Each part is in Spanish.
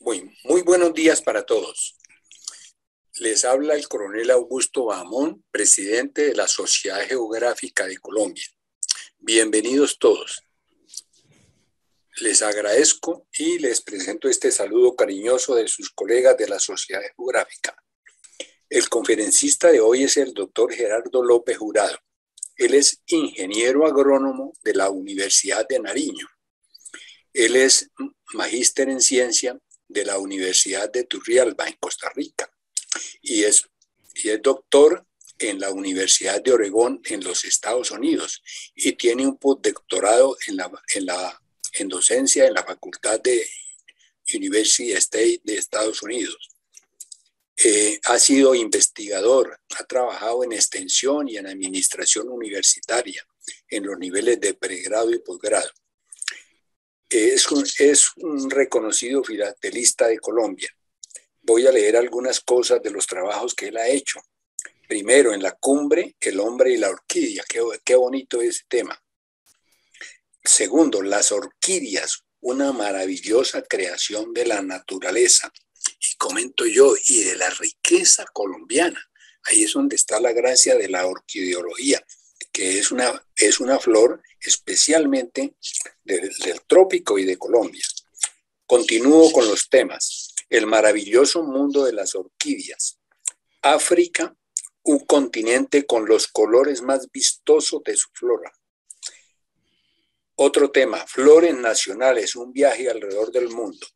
Muy, buenos días para todos. Les habla el coronel Augusto Bamón, presidente de la Sociedad Geográfica de Colombia. Bienvenidos todos. Les agradezco y les presento este saludo cariñoso de sus colegas de la Sociedad Geográfica. El conferencista de hoy es el doctor Gerardo López Jurado. Él es ingeniero agrónomo de la Universidad de Nariño. Él es magíster en ciencia de la Universidad de Turrialba, en Costa Rica, y es, y doctor en la Universidad de Oregón, en los Estados Unidos, y tiene un postdoctorado en, en, la, en docencia en la Facultad de Universidad State de Estados Unidos. Eh, ha sido investigador, ha trabajado en extensión y en administración universitaria en los niveles de pregrado y posgrado es un, reconocido filatelista de Colombia. Voy a leer algunas cosas de los trabajos que él ha hecho. Primero, en la cumbre, el hombre y la orquídea. Qué, qué bonito ese tema. Segundo, las orquídeas, una maravillosa creación de la naturaleza. Y comento yo, y de la riqueza colombiana. Ahí es donde está la gracia de la orquideología, que es una, es una flor especialmente del, trópico y de Colombia. Continúo con los temas. El maravilloso mundo de las orquídeas. África, un continente con los colores más vistosos de su flora. Otro tema, flores nacionales, un viaje alrededor del mundo.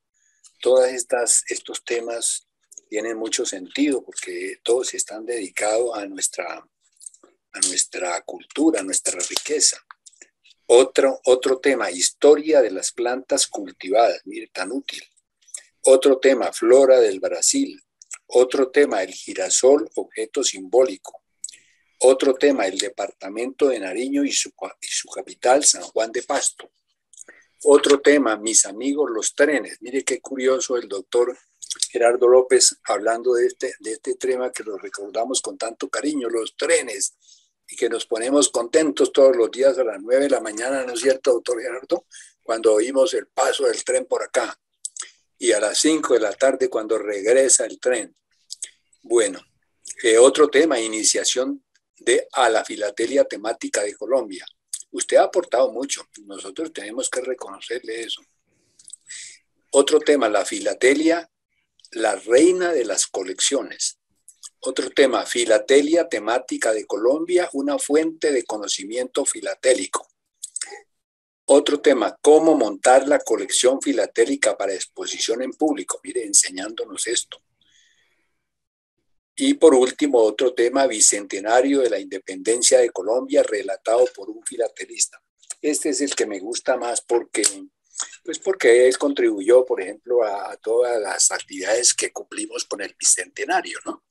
Todos estos temas tienen mucho sentido porque todos están dedicados a nuestra a nuestra cultura, a nuestra riqueza. Otro, otro tema, historia de las plantas cultivadas, mire, tan útil. Otro tema, flora del Brasil. Otro tema, el girasol, objeto simbólico. Otro tema, el departamento de Nariño y su, capital, San Juan de Pasto. Otro tema, mis amigos, los trenes. Mire qué curioso el doctor Gerardo López hablando de este, de este tema que lo recordamos con tanto cariño, los trenes y que nos ponemos contentos todos los días a las 9 de la mañana, ¿no es cierto, doctor Gerardo? Cuando oímos el paso del tren por acá y a las 5 de la tarde cuando regresa el tren. Bueno, eh, otro tema, iniciación de a la filatelia temática de Colombia. Usted ha aportado mucho, nosotros tenemos que reconocerle eso. Otro tema, la filatelia, la reina de las colecciones. Otro tema, filatelia temática de Colombia, una fuente de conocimiento filatélico. Otro tema, cómo montar la colección filatélica para exposición en público. Mire, enseñándonos esto. Y por último, otro tema, Bicentenario de la Independencia de Colombia, relatado por un filatelista. Este es el que me gusta más porque pues porque es, contribuyó, por ejemplo, a, todas las actividades que cumplimos con el bicentenario, ¿no?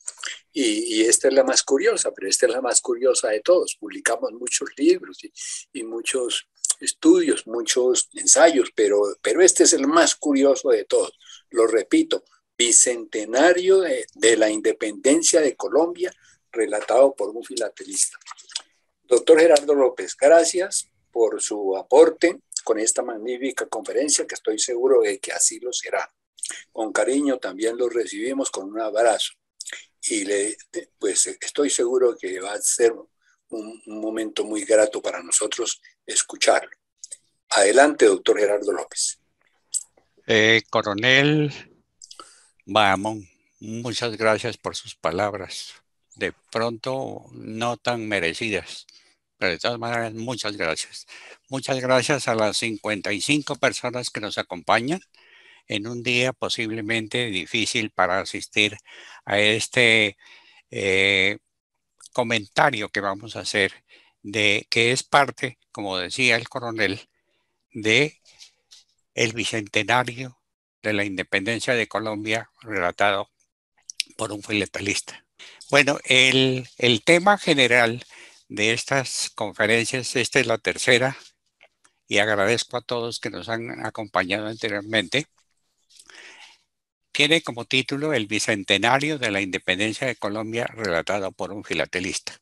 Y, esta es la más curiosa, pero esta es la más curiosa de todos. Publicamos muchos libros y, y muchos estudios, muchos ensayos, pero, pero este es el más curioso de todos. Lo repito, bicentenario de, de la independencia de Colombia, relatado por un filatelista. Doctor Gerardo López, gracias por su aporte con esta magnífica conferencia que estoy seguro de que así lo será. Con cariño también lo recibimos con un abrazo y le, pues estoy seguro que va a ser un, momento muy grato para nosotros escucharlo. Adelante, doctor Gerardo López. Eh, coronel vamos. muchas gracias por sus palabras, de pronto no tan merecidas. Pero de todas maneras, muchas gracias. Muchas gracias a las 55 personas que nos acompañan en un día posiblemente difícil para asistir a este eh, comentario que vamos a hacer de que es parte, como decía el coronel, de el bicentenario de la independencia de Colombia relatado por un filetalista. Bueno, el, el tema general de estas conferencias. Esta es la tercera y agradezco a todos que nos han acompañado anteriormente. Tiene como título El Bicentenario de la Independencia de Colombia relatado por un filatelista.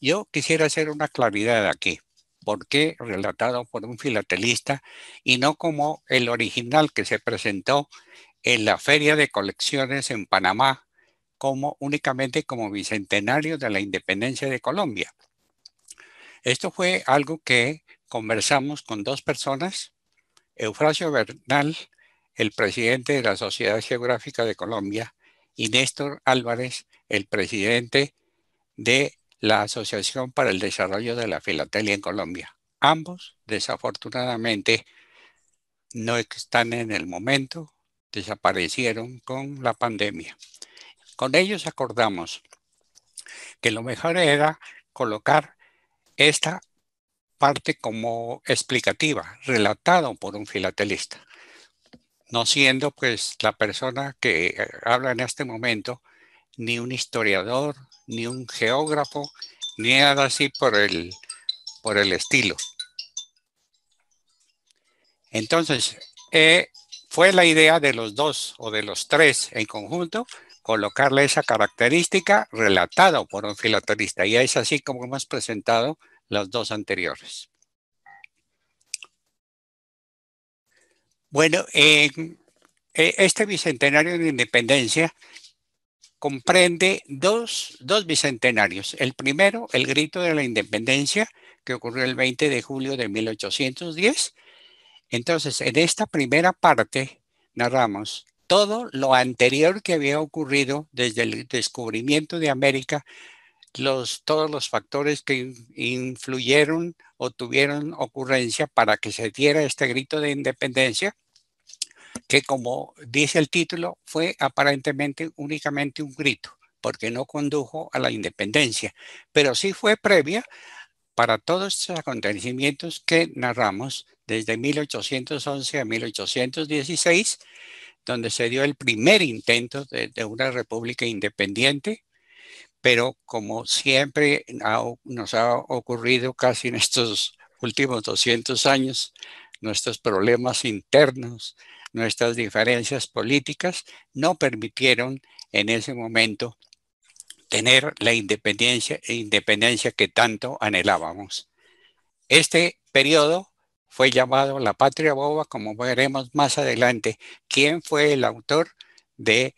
Yo quisiera hacer una claridad aquí. ¿Por qué relatado por un filatelista y no como el original que se presentó en la Feria de Colecciones en Panamá como únicamente como bicentenario de la independencia de Colombia. Esto fue algo que conversamos con dos personas, Eufrasio Bernal, el presidente de la Sociedad Geográfica de Colombia, y Néstor Álvarez, el presidente de la Asociación para el Desarrollo de la Filatelia en Colombia. Ambos, desafortunadamente, no están en el momento, desaparecieron con la pandemia. Con ellos acordamos que lo mejor era colocar esta parte como explicativa, relatado por un filatelista, no siendo pues la persona que eh, habla en este momento ni un historiador, ni un geógrafo, ni nada así por el, por el estilo. Entonces, eh, fue la idea de los dos o de los tres en conjunto colocarle esa característica relatado por un filatelista. Y es así como hemos presentado las dos anteriores. Bueno, e, este bicentenario de independencia comprende dos, dos bicentenarios. El primero, el grito de la independencia, que ocurrió el 20 de julio de 1810. Entonces, en esta primera parte narramos todo lo anterior que había ocurrido desde el descubrimiento de América todos los factores que influyeron o tuvieron ocurrencia para que se diera este grito de independencia, que como dice el título, fue aparentemente únicamente un grito, porque no condujo a la independencia, pero sí fue previa para todos estos acontecimientos que narramos desde 1811 a 1816, donde se dio el primer intento de una república independiente pero como siempre nos ha ocurrido casi en estos últimos 200 años, nuestros problemas internos, nuestras diferencias políticas no permitieron en ese momento tener la independencia, independencia que tanto anhelábamos. Este periodo fue llamado La Patria Boba, como veremos más adelante, quién fue el autor de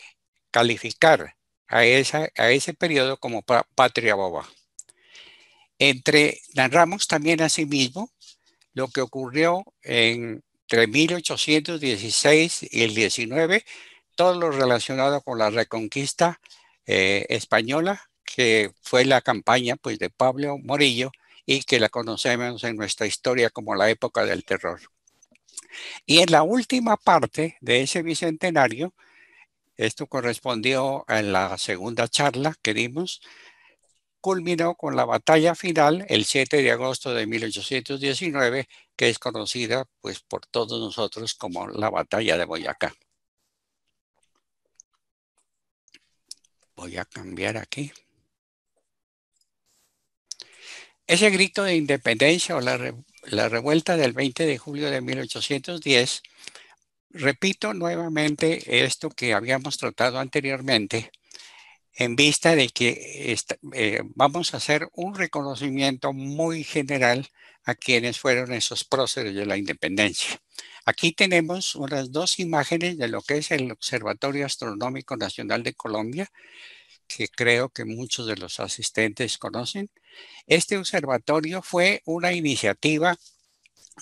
calificar a, ese periodo como patria boba. Entre Dan Ramos también mismo lo que ocurrió en, entre 1816 y el 19, todo lo relacionado con la reconquista eh, española, que fue la campaña pues, de Pablo Morillo y que la conocemos en nuestra historia como la época del terror. Y en la última parte de ese bicentenario, esto correspondió en la segunda charla que dimos. Culminó con la batalla final el 7 de agosto de 1819, que es conocida pues, por todos nosotros como la batalla de Boyacá. Voy a cambiar aquí. Ese grito de independencia o la, la revuelta del 20 de julio de 1810 repito nuevamente esto que habíamos tratado anteriormente en vista de que eh, vamos a hacer un reconocimiento muy general a quienes fueron esos próceres de la independencia. Aquí tenemos unas dos imágenes de lo que es el Observatorio Astronómico Nacional de Colombia, que creo que muchos de los asistentes conocen. Este observatorio fue una iniciativa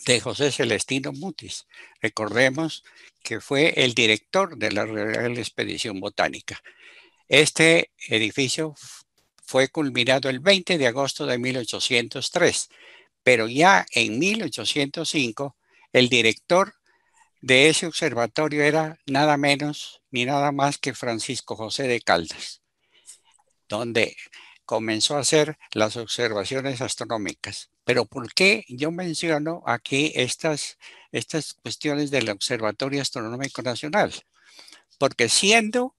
de José Celestino Mutis. Recordemos que fue el director de la Real Expedición Botánica. Este edificio fue culminado el 20 de agosto de 1803, pero ya en 1805 el director de ese observatorio era nada menos ni nada más que Francisco José de Caldas, donde comenzó a hacer las observaciones astronómicas. Pero ¿por qué yo menciono aquí estas, cuestiones del Observatorio Astronómico Nacional? Porque siendo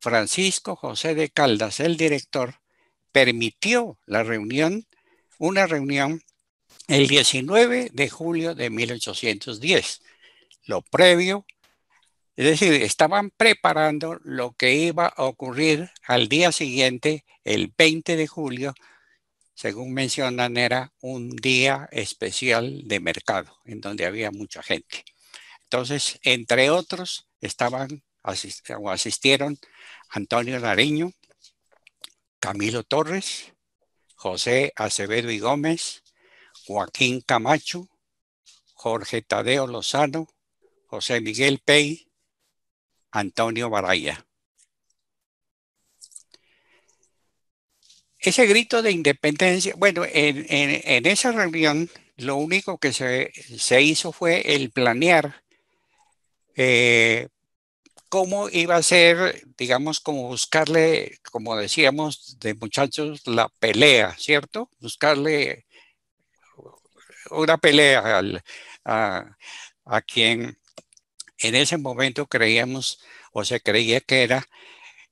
Francisco José de Caldas el director, permitió la reunión, una reunión el 19 de julio de 1810. Lo previo, es decir, estaban preparando lo que iba a ocurrir al día siguiente, el 20 de julio según mencionan, era un día especial de mercado en donde había mucha gente. Entonces, entre otros, estaban o asistieron Antonio Nariño, Camilo Torres, José Acevedo y Gómez, Joaquín Camacho, Jorge Tadeo Lozano, José Miguel Pey, Antonio Baraya. Ese grito de independencia, bueno, en, esa reunión lo único que se, hizo fue el planear eh, cómo iba a ser, digamos, como buscarle, como decíamos de muchachos, la pelea, ¿cierto? Buscarle una pelea a, a quien en ese momento creíamos o se creía que era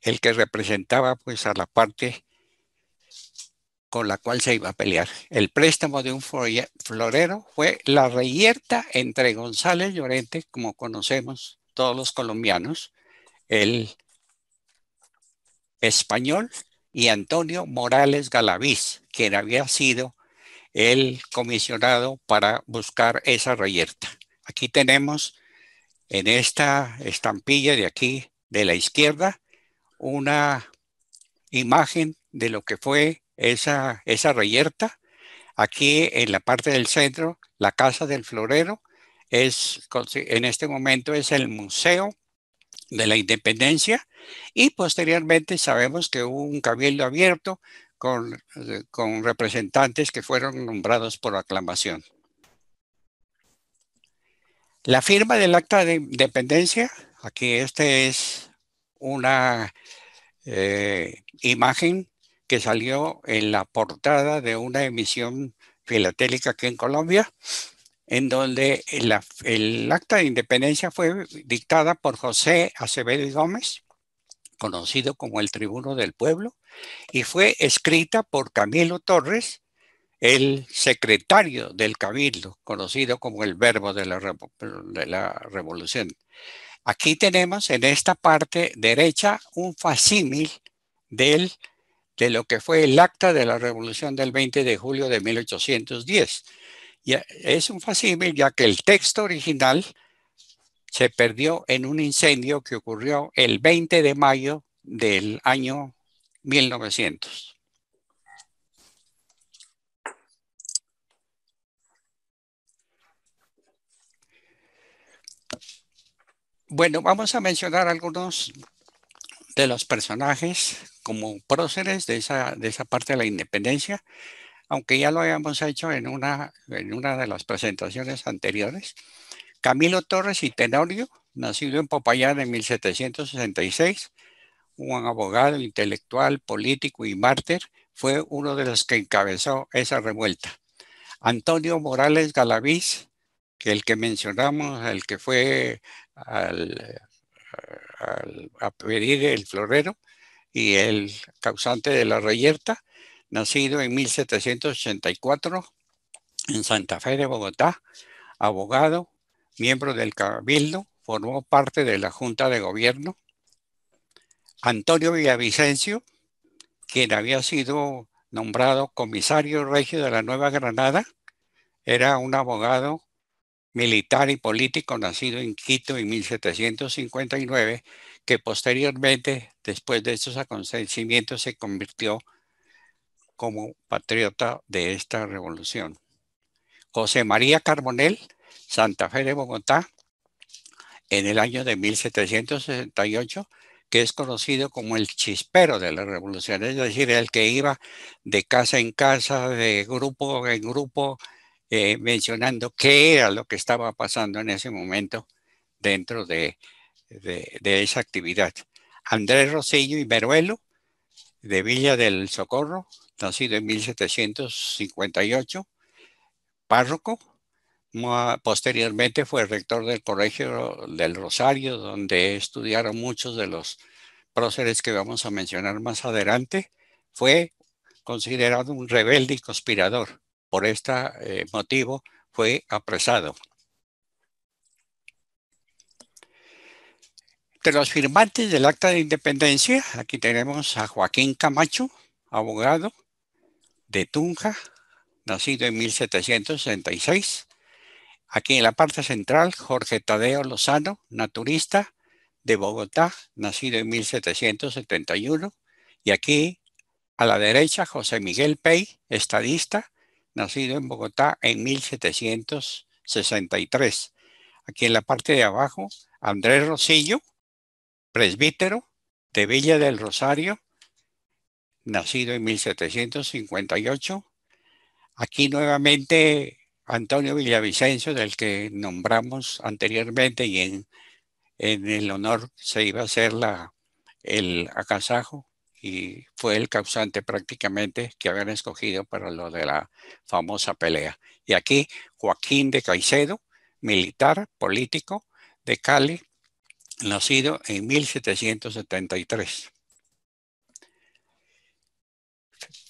el que representaba pues a la parte con la cual se iba a pelear. El préstamo de un florero fue la reyerta entre González Llorente, como conocemos todos los colombianos, el español, y Antonio Morales Galaviz, quien había sido el comisionado para buscar esa reyerta. Aquí tenemos en esta estampilla de aquí de la izquierda una imagen de lo que fue esa, reyerta. Aquí en la parte del centro, la Casa del Florero, es, en este momento es el Museo de la Independencia y posteriormente sabemos que hubo un cabildo abierto con, eh, representantes que fueron nombrados por aclamación. La firma del acta de independencia, aquí esta es una eh, imagen que salió en la portada de una emisión filatélica aquí en Colombia, en donde el, acta de independencia fue dictada por José Acevedo y Gómez, conocido como el Tribuno del Pueblo, y fue escrita por Camilo Torres, el secretario del Cabildo, conocido como el verbo de la, de la revolución. Aquí tenemos en esta parte derecha un facímil del de lo que fue el acta de la revolución del 20 de julio de 1810. Y es un facímil ya que el texto original se perdió en un incendio que ocurrió el 20 de mayo del año 1900. Bueno, vamos a mencionar algunos de los personajes como próceres de esa, de esa parte de la independencia, aunque ya lo habíamos hecho en una, en una de las presentaciones anteriores. Camilo Torres y Tenorio, nacido en Popayán en 1766, un abogado intelectual, político y mártir, fue uno de los que encabezó esa revuelta. Antonio Morales Galaviz, que el que mencionamos, el que fue al, a pedir el florero, y el causante de la reyerta, nacido en 1784 en Santa Fe de Bogotá, abogado, miembro del Cabildo, formó parte de la Junta de Gobierno. Antonio Villavicencio, quien había sido nombrado comisario regio de la Nueva Granada, era un abogado militar y político nacido en Quito en 1759 que posteriormente, después de estos acontecimientos, se convirtió como patriota de esta revolución. José María Carbonel, Santa Fe de Bogotá, en el año de 1768, que es conocido como el chispero de la revolución, es decir, el que iba de casa en casa, de grupo en grupo, eh, mencionando qué era lo que estaba pasando en ese momento dentro de de, esa actividad. Andrés Rosillo y Meruelo, de Villa del Socorro, nacido en 1758, párroco. Posteriormente fue rector del Colegio del Rosario, donde estudiaron muchos de los próceres que vamos a mencionar más adelante. Fue considerado un rebelde y conspirador. Por este eh, motivo fue apresado. De los firmantes del Acta de Independencia, aquí tenemos a Joaquín Camacho, abogado de Tunja, nacido en 1766. Aquí en la parte central, Jorge Tadeo Lozano, naturista de Bogotá, nacido en 1771. Y aquí a la derecha, José Miguel Pey, estadista, nacido en Bogotá en 1763. Aquí en la parte de abajo, Andrés Rosillo, presbítero de Villa del Rosario, nacido en 1758. Aquí nuevamente Antonio Villavicencio, del que nombramos anteriormente y en, el honor se iba a hacer la, el acasajo y fue el causante prácticamente que habían escogido para lo de la famosa pelea. Y aquí Joaquín de Caicedo, militar, político de Cali, nacido en 1773.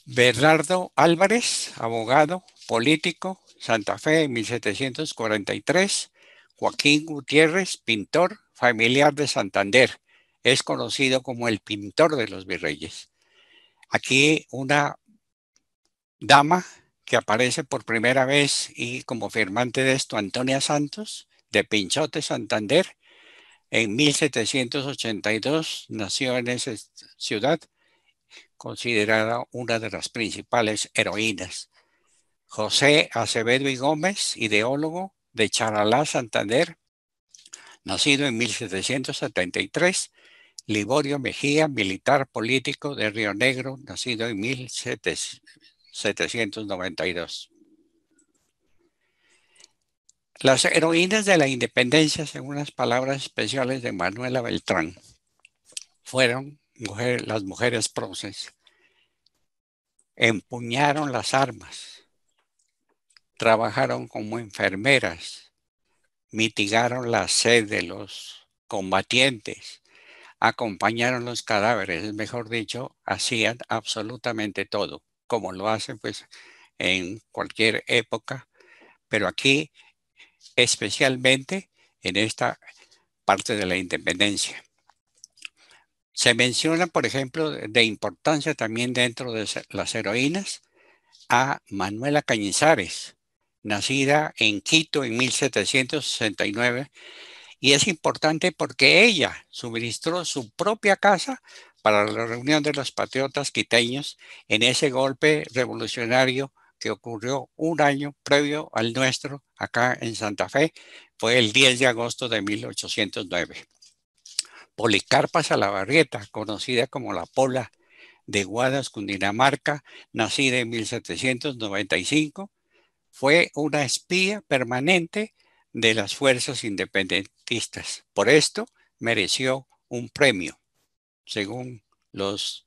Bernardo Álvarez, abogado, político, Santa Fe en 1743. Joaquín Gutiérrez, pintor, familiar de Santander. Es conocido como el pintor de los virreyes. Aquí una dama que aparece por primera vez y como firmante de esto, Antonia Santos, de Pinchote, Santander, en 1782 nació en esa ciudad, considerada una de las principales heroínas. José Acevedo y Gómez, ideólogo de Charalá, Santander, nacido en 1773. Liborio Mejía, militar político de Río Negro, nacido en 1792. Las heroínas de la independencia, según las palabras especiales de Manuela Beltrán, fueron las mujeres proces. Empuñaron las armas, trabajaron como enfermeras, mitigaron la sed de los combatientes, acompañaron los cadáveres, mejor dicho, hacían absolutamente todo, como lo hacen pues en cualquier época, pero aquí especialmente en esta parte de la independencia. Se menciona, por ejemplo, de importancia también dentro de las heroínas a Manuela Cañizares, nacida en Quito en 1769, y es importante porque ella suministró su propia casa para la reunión de los patriotas quiteños en ese golpe revolucionario que ocurrió un año previo al nuestro acá en Santa Fe, fue el 10 de agosto de 1809. Policarpa Salabarrieta, conocida como la Pola de Guadas, Cundinamarca, nacida en 1795, fue una espía permanente de las fuerzas independentistas. Por esto mereció un premio, según los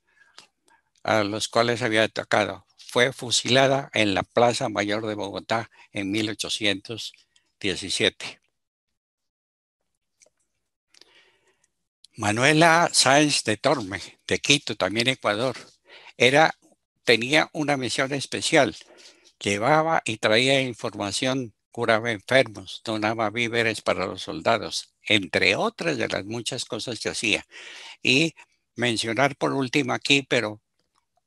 a los cuales había atacado fue fusilada en la Plaza Mayor de Bogotá en 1817. Manuela Sáenz de Torme, de Quito, también Ecuador, era, tenía una misión especial. Llevaba y traía información, curaba enfermos, donaba víveres para los soldados, entre otras de las muchas cosas que hacía. Y mencionar por último aquí, pero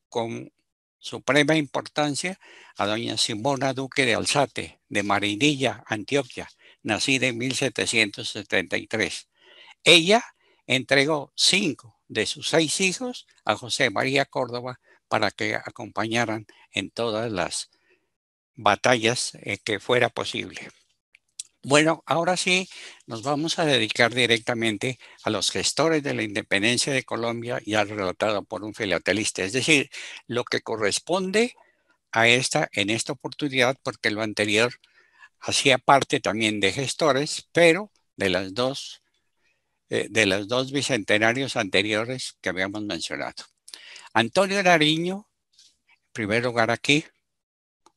con suprema importancia a doña Simona Duque de Alzate, de Marinilla, Antioquia, nacida en 1773. Ella entregó cinco de sus seis hijos a José María Córdoba para que acompañaran en todas las batallas eh, que fuera posible. Bueno, ahora sí nos vamos a dedicar directamente a los gestores de la independencia de Colombia ya relatado por un filatelista, es decir, lo que corresponde a esta en esta oportunidad porque lo anterior hacía parte también de gestores, pero de las dos eh, de los dos bicentenarios anteriores que habíamos mencionado. Antonio Nariño, en primer lugar aquí,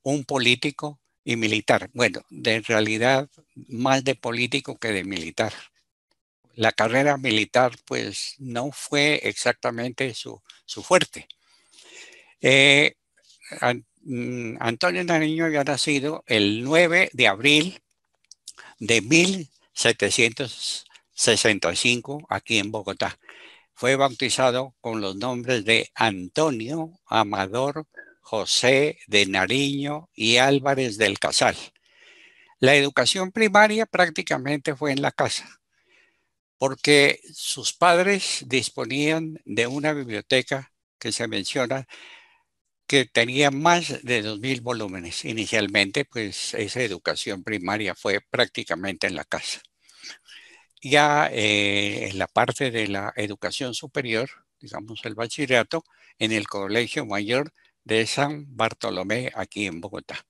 un político y militar. Bueno, de realidad más de político que de militar. La carrera militar pues no fue exactamente su, fuerte. Eh, mm, Antonio Nariño había nacido el 9 de abril de 1765 aquí en Bogotá. Fue bautizado con los nombres de Antonio Amador José de Nariño y Álvarez del Casal. La educación primaria prácticamente fue en la casa, porque sus padres disponían de una biblioteca que se menciona que tenía más de 2.000 volúmenes. Inicialmente, pues esa educación primaria fue prácticamente en la casa. Ya eh, en la parte de la educación superior, digamos el bachillerato, en el colegio mayor de San Bartolomé aquí en Bogotá.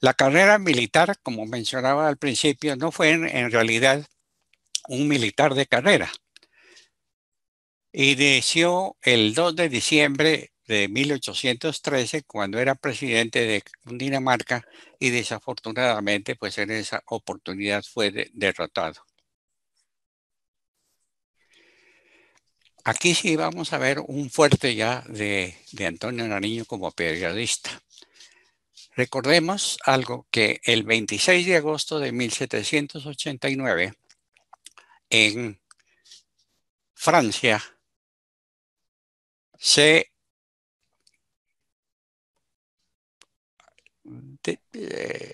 La carrera militar, como mencionaba al principio, no fue en, realidad un militar de carrera. Inició el 2 de diciembre de 1813 cuando era presidente de Dinamarca y desafortunadamente pues en esa oportunidad fue derrotado. Aquí sí vamos a ver un fuerte ya de, Antonio Nariño como periodista. Recordemos algo que el 26 de agosto de 1789 en Francia se eh,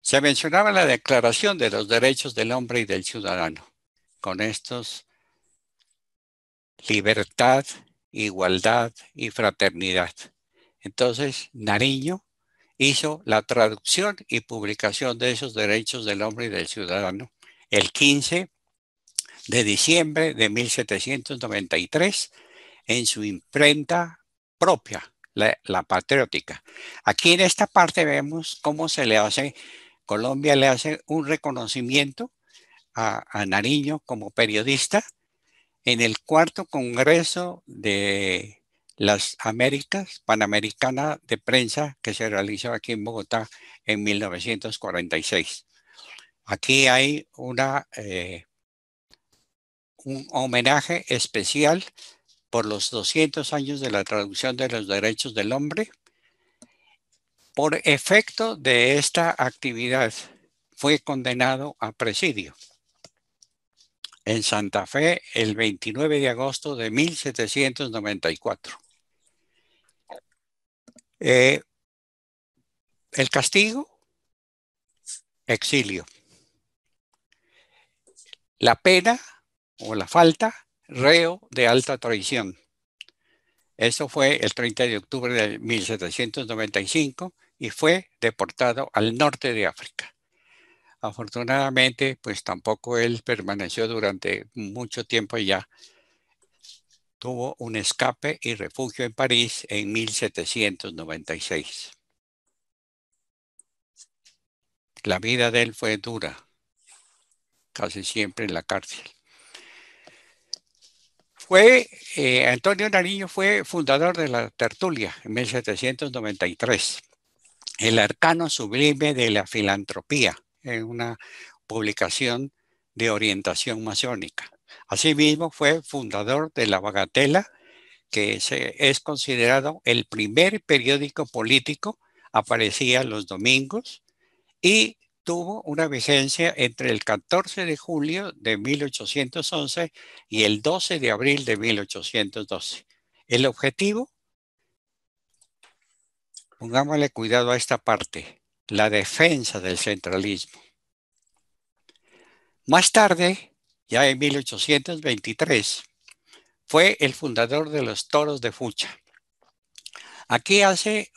se mencionaba la Declaración de los Derechos del Hombre y del Ciudadano. Con estos libertad, igualdad y fraternidad. Entonces, Nariño hizo la traducción y publicación de esos derechos del hombre y del ciudadano el 15 de diciembre de 1793 en su imprenta propia, la, patriótica. Aquí en esta parte vemos cómo se le hace, Colombia le hace un reconocimiento a Nariño como periodista en el cuarto Congreso de las Américas Panamericana de Prensa que se realizó aquí en Bogotá en 1946. Aquí hay una, eh, un homenaje especial por los 200 años de la traducción de los derechos del hombre. Por efecto de esta actividad fue condenado a presidio en Santa Fe el 29 de agosto de 1794. Eh, el castigo, exilio. La pena o la falta, reo de alta traición. Eso fue el 30 de octubre de 1795 y fue deportado al norte de África. Afortunadamente, pues tampoco él permaneció durante mucho tiempo ya Tuvo un escape y refugio en París en 1796. La vida de él fue dura, casi siempre en la cárcel. Fue, eh, Antonio Nariño fue fundador de la tertulia en 1793, el arcano sublime de la filantropía en una publicación de orientación masónica. Asimismo, fue fundador de La Bagatela, que es considerado el primer periódico político, aparecía los domingos y tuvo una vigencia entre el 14 de julio de 1811 y el 12 de abril de 1812. El objetivo, pongámosle cuidado a esta parte, la defensa del centralismo. Más tarde, ya en 1823, fue el fundador de los toros de Fucha. Aquí hace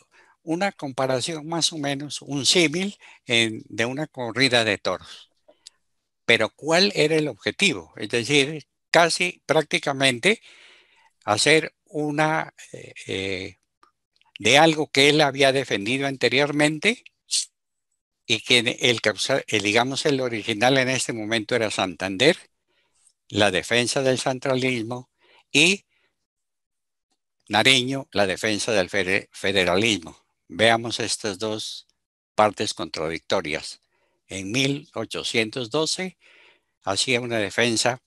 una comparación más o menos, un símil de una corrida de toros. Pero ¿cuál era el objetivo? Es decir, casi prácticamente hacer una eh, eh, de algo que él había defendido anteriormente, y que el, eh, digamos, el original en este momento era Santander, la defensa del centralismo y Nariño, la defensa del federalismo. Veamos estas dos partes contradictorias. En 1812 hacía una defensa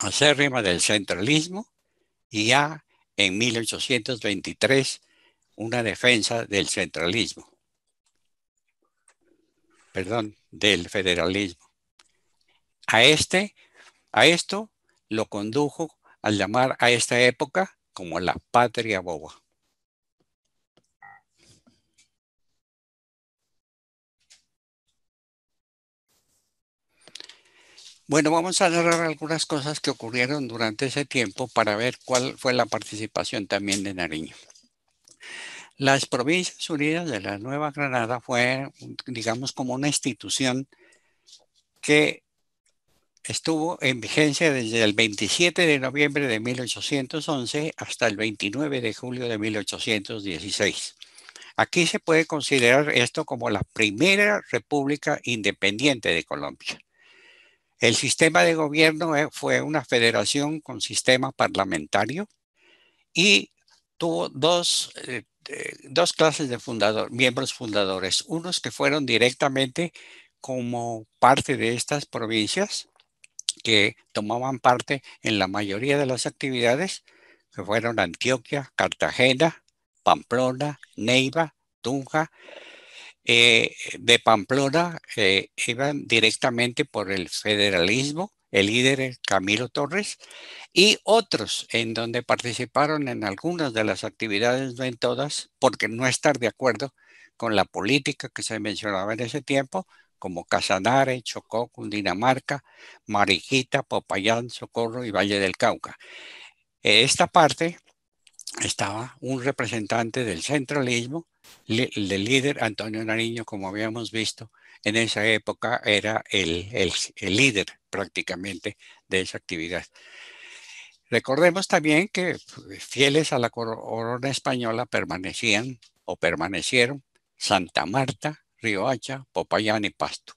acérrima del centralismo y ya en 1823 una defensa del centralismo perdón, del federalismo. A, este, a esto lo condujo al llamar a esta época como la patria boba. Bueno, vamos a narrar algunas cosas que ocurrieron durante ese tiempo para ver cuál fue la participación también de Nariño. Las Provincias Unidas de la Nueva Granada fue, digamos, como una institución que estuvo en vigencia desde el 27 de noviembre de 1811 hasta el 29 de julio de 1816. Aquí se puede considerar esto como la primera república independiente de Colombia. El sistema de gobierno eh, fue una federación con sistema parlamentario y tuvo dos eh, eh, dos clases de fundador, miembros fundadores. Unos que fueron directamente como parte de estas provincias que tomaban parte en la mayoría de las actividades, que fueron Antioquia, Cartagena, Pamplona, Neiva, Tunja. Eh, de Pamplona eh, iban directamente por el federalismo el líder Camilo Torres, y otros en donde participaron en algunas de las actividades, no en todas, porque no estar de acuerdo con la política que se mencionaba en ese tiempo, como Casanare, Chocó, Cundinamarca, Mariquita, Popayán, Socorro y Valle del Cauca. esta parte estaba un representante del centralismo, el líder Antonio Nariño, como habíamos visto, en esa época era el, el, el líder prácticamente de esa actividad. Recordemos también que pues, fieles a la corona española permanecían o permanecieron Santa Marta, Riohacha, Popayán y Pasto.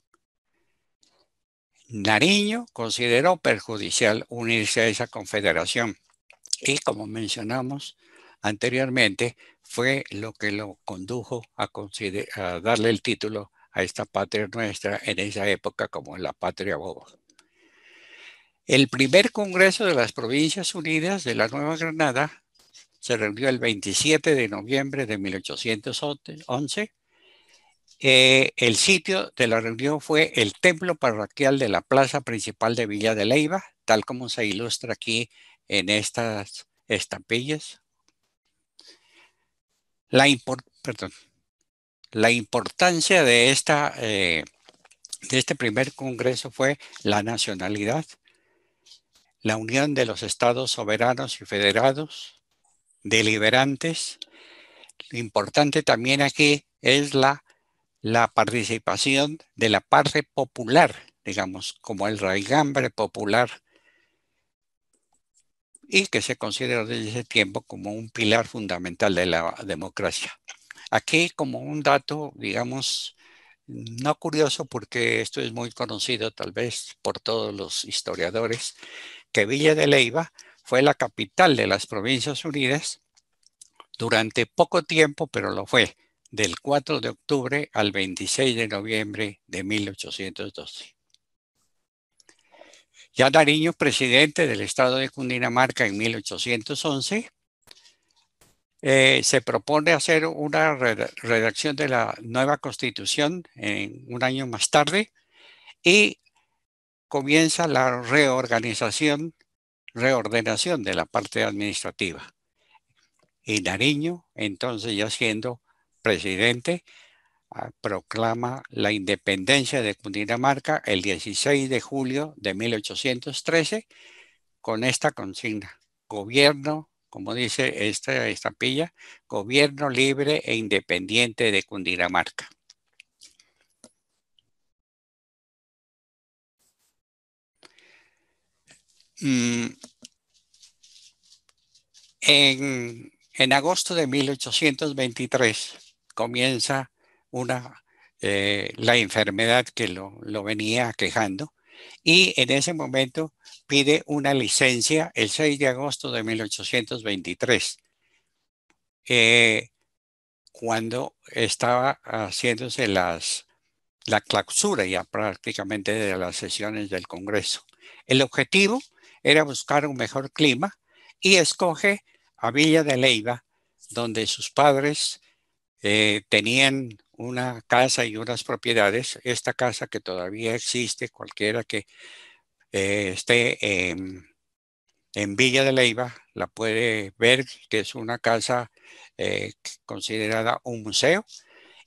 Nariño consideró perjudicial unirse a esa confederación y como mencionamos anteriormente, fue lo que lo condujo a, a darle el título a esta patria nuestra en esa época como la patria boba. El primer Congreso de las Provincias Unidas de la Nueva Granada se reunió el 27 de noviembre de 1811. Eh, el sitio de la reunión fue el templo parroquial de la plaza principal de Villa de Leiva, tal como se ilustra aquí en estas estampillas. La, importancia de, esta, eh, de este primer Congreso fue la nacionalidad la unión de los estados soberanos y federados, deliberantes. Lo importante también aquí es la, participación de la parte popular, digamos, como el raigambre popular, y que se considera desde ese tiempo como un pilar fundamental de la democracia. Aquí como un dato, digamos, no curioso porque esto es muy conocido tal vez por todos los historiadores, que Villa de Leiva fue la capital de las Provincias Unidas durante poco tiempo, pero lo fue, del 4 de octubre al 26 de noviembre de 1812. Ya Nariño, presidente del Estado de Cundinamarca en 1811, eh, se propone hacer una redacción de la nueva constitución en un año más tarde y comienza la reorganización, reordenación de la parte administrativa. Y Nariño, entonces ya siendo presidente, ah, proclama la independencia de Cundinamarca el 16 de julio de 1813 con esta consigna, gobierno, como dice esta estampilla, gobierno libre e independiente de Cundinamarca. Mm, en, agosto de 1823 comienza una, eh, la enfermedad que lo, venía aquejando y en ese momento pide una licencia el 6 de agosto de 1823, eh, cuando estaba haciéndose la clausura ya prácticamente de las sesiones del Congreso. El objetivo era buscar un mejor clima y escoge a Villa de Leiva, donde sus padres eh, tenían una casa y unas propiedades. Esta casa que todavía existe, cualquiera que eh, esté en Villa de Leiva la puede ver, que es una casa eh, considerada un museo.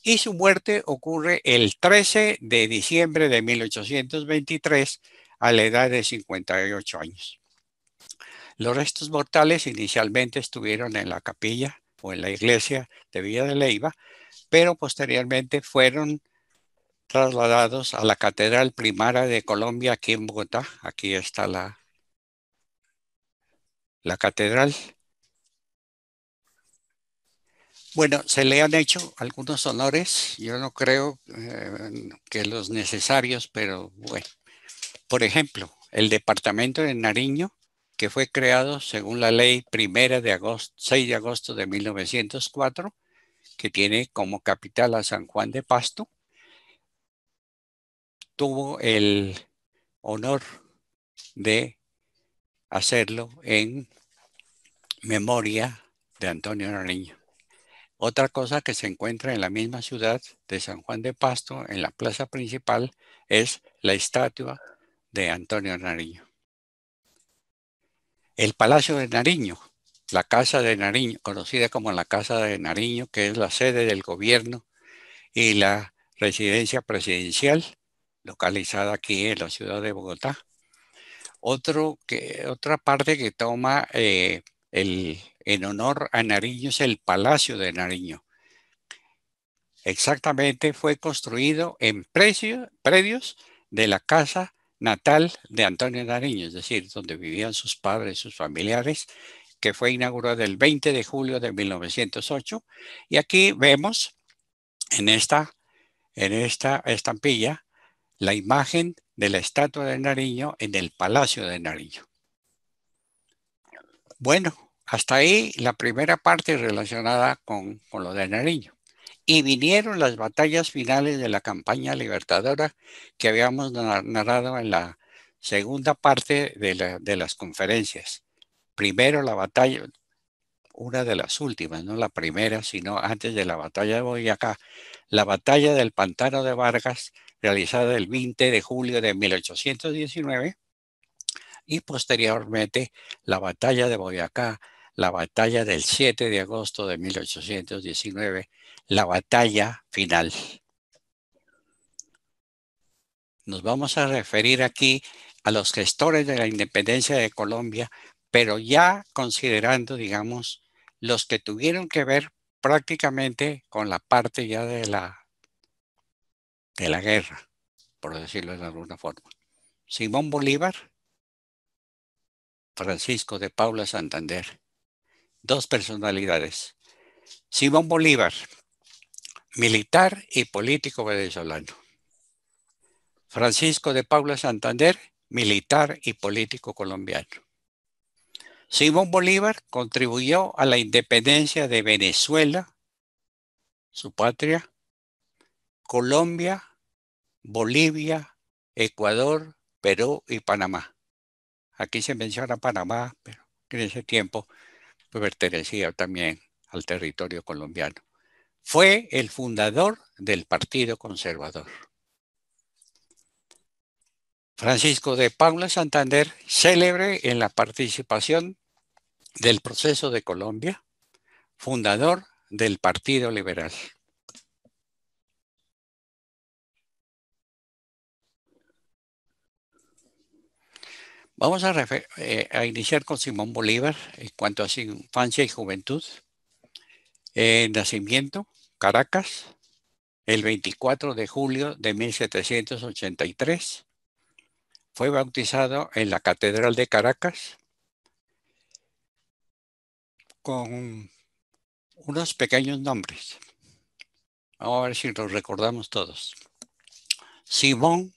Y su muerte ocurre el 13 de diciembre de 1823 a la edad de 58 años. Los restos mortales inicialmente estuvieron en la capilla o en la iglesia de Villa de Leiva, pero posteriormente fueron trasladados a la Catedral Primaria de Colombia aquí en Bogotá. Aquí está la, la catedral. Bueno, se le han hecho algunos honores, yo no creo eh, que los necesarios, pero bueno, por ejemplo, el departamento de Nariño, que fue creado según la ley primera de agosto, 6 de agosto de 1904, que tiene como capital a San Juan de Pasto, tuvo el honor de hacerlo en memoria de Antonio Nariño. Otra cosa que se encuentra en la misma ciudad de San Juan de Pasto, en la plaza principal, es la estatua de Antonio Nariño. El Palacio de Nariño, la Casa de Nariño, conocida como la Casa de Nariño, que es la sede del gobierno y la residencia presidencial, localizada aquí en la ciudad de Bogotá. que, otra parte que toma eh, el, en honor a Nariño es el Palacio de Nariño. Exactamente fue construido en precios, predios de la Casa natal de Antonio Nariño, es decir, donde vivían sus padres, sus familiares, que fue inaugurada el 20 de julio de 1908. Y aquí vemos en esta, en esta estampilla la imagen de la estatua de Nariño en el Palacio de Nariño. Bueno, hasta ahí la primera parte relacionada con, con lo de Nariño y vinieron las batallas finales de la campaña libertadora que habíamos narrado en la segunda parte de, las conferencias. Primero la batalla, una de las últimas, no la primera, sino antes de la batalla de Boyacá, la batalla del Pantano de Vargas, realizada el 20 de julio de 1819, y posteriormente la batalla de Boyacá, la batalla del 7 de agosto de 1819, la batalla final. Nos vamos a referir aquí a los gestores de la independencia de Colombia, pero ya considerando, digamos, los que tuvieron que ver prácticamente con la parte ya de la, de la guerra, por decirlo de alguna forma. Simón Bolívar, Francisco de Paula Santander, dos personalidades. Simón Bolívar, militar y político venezolano. Francisco de Paula Santander, militar y político colombiano. Simón Bolívar contribuyó a la independencia de Venezuela, su patria, Colombia, Bolivia, Ecuador, Perú y Panamá. Aquí se menciona Panamá, pero en ese tiempo pues, pertenecía también al territorio colombiano. Fue el fundador del Partido Conservador. Francisco de Paula Santander, célebre en la participación del proceso de Colombia, fundador del Partido Liberal. Vamos a, eh, iniciar con Simón Bolívar en cuanto a su infancia y juventud, eh, nacimiento, Caracas, el 24 de julio de 1783. Fue bautizado en la Catedral de Caracas con unos pequeños nombres. a ver si los recordamos todos. Simón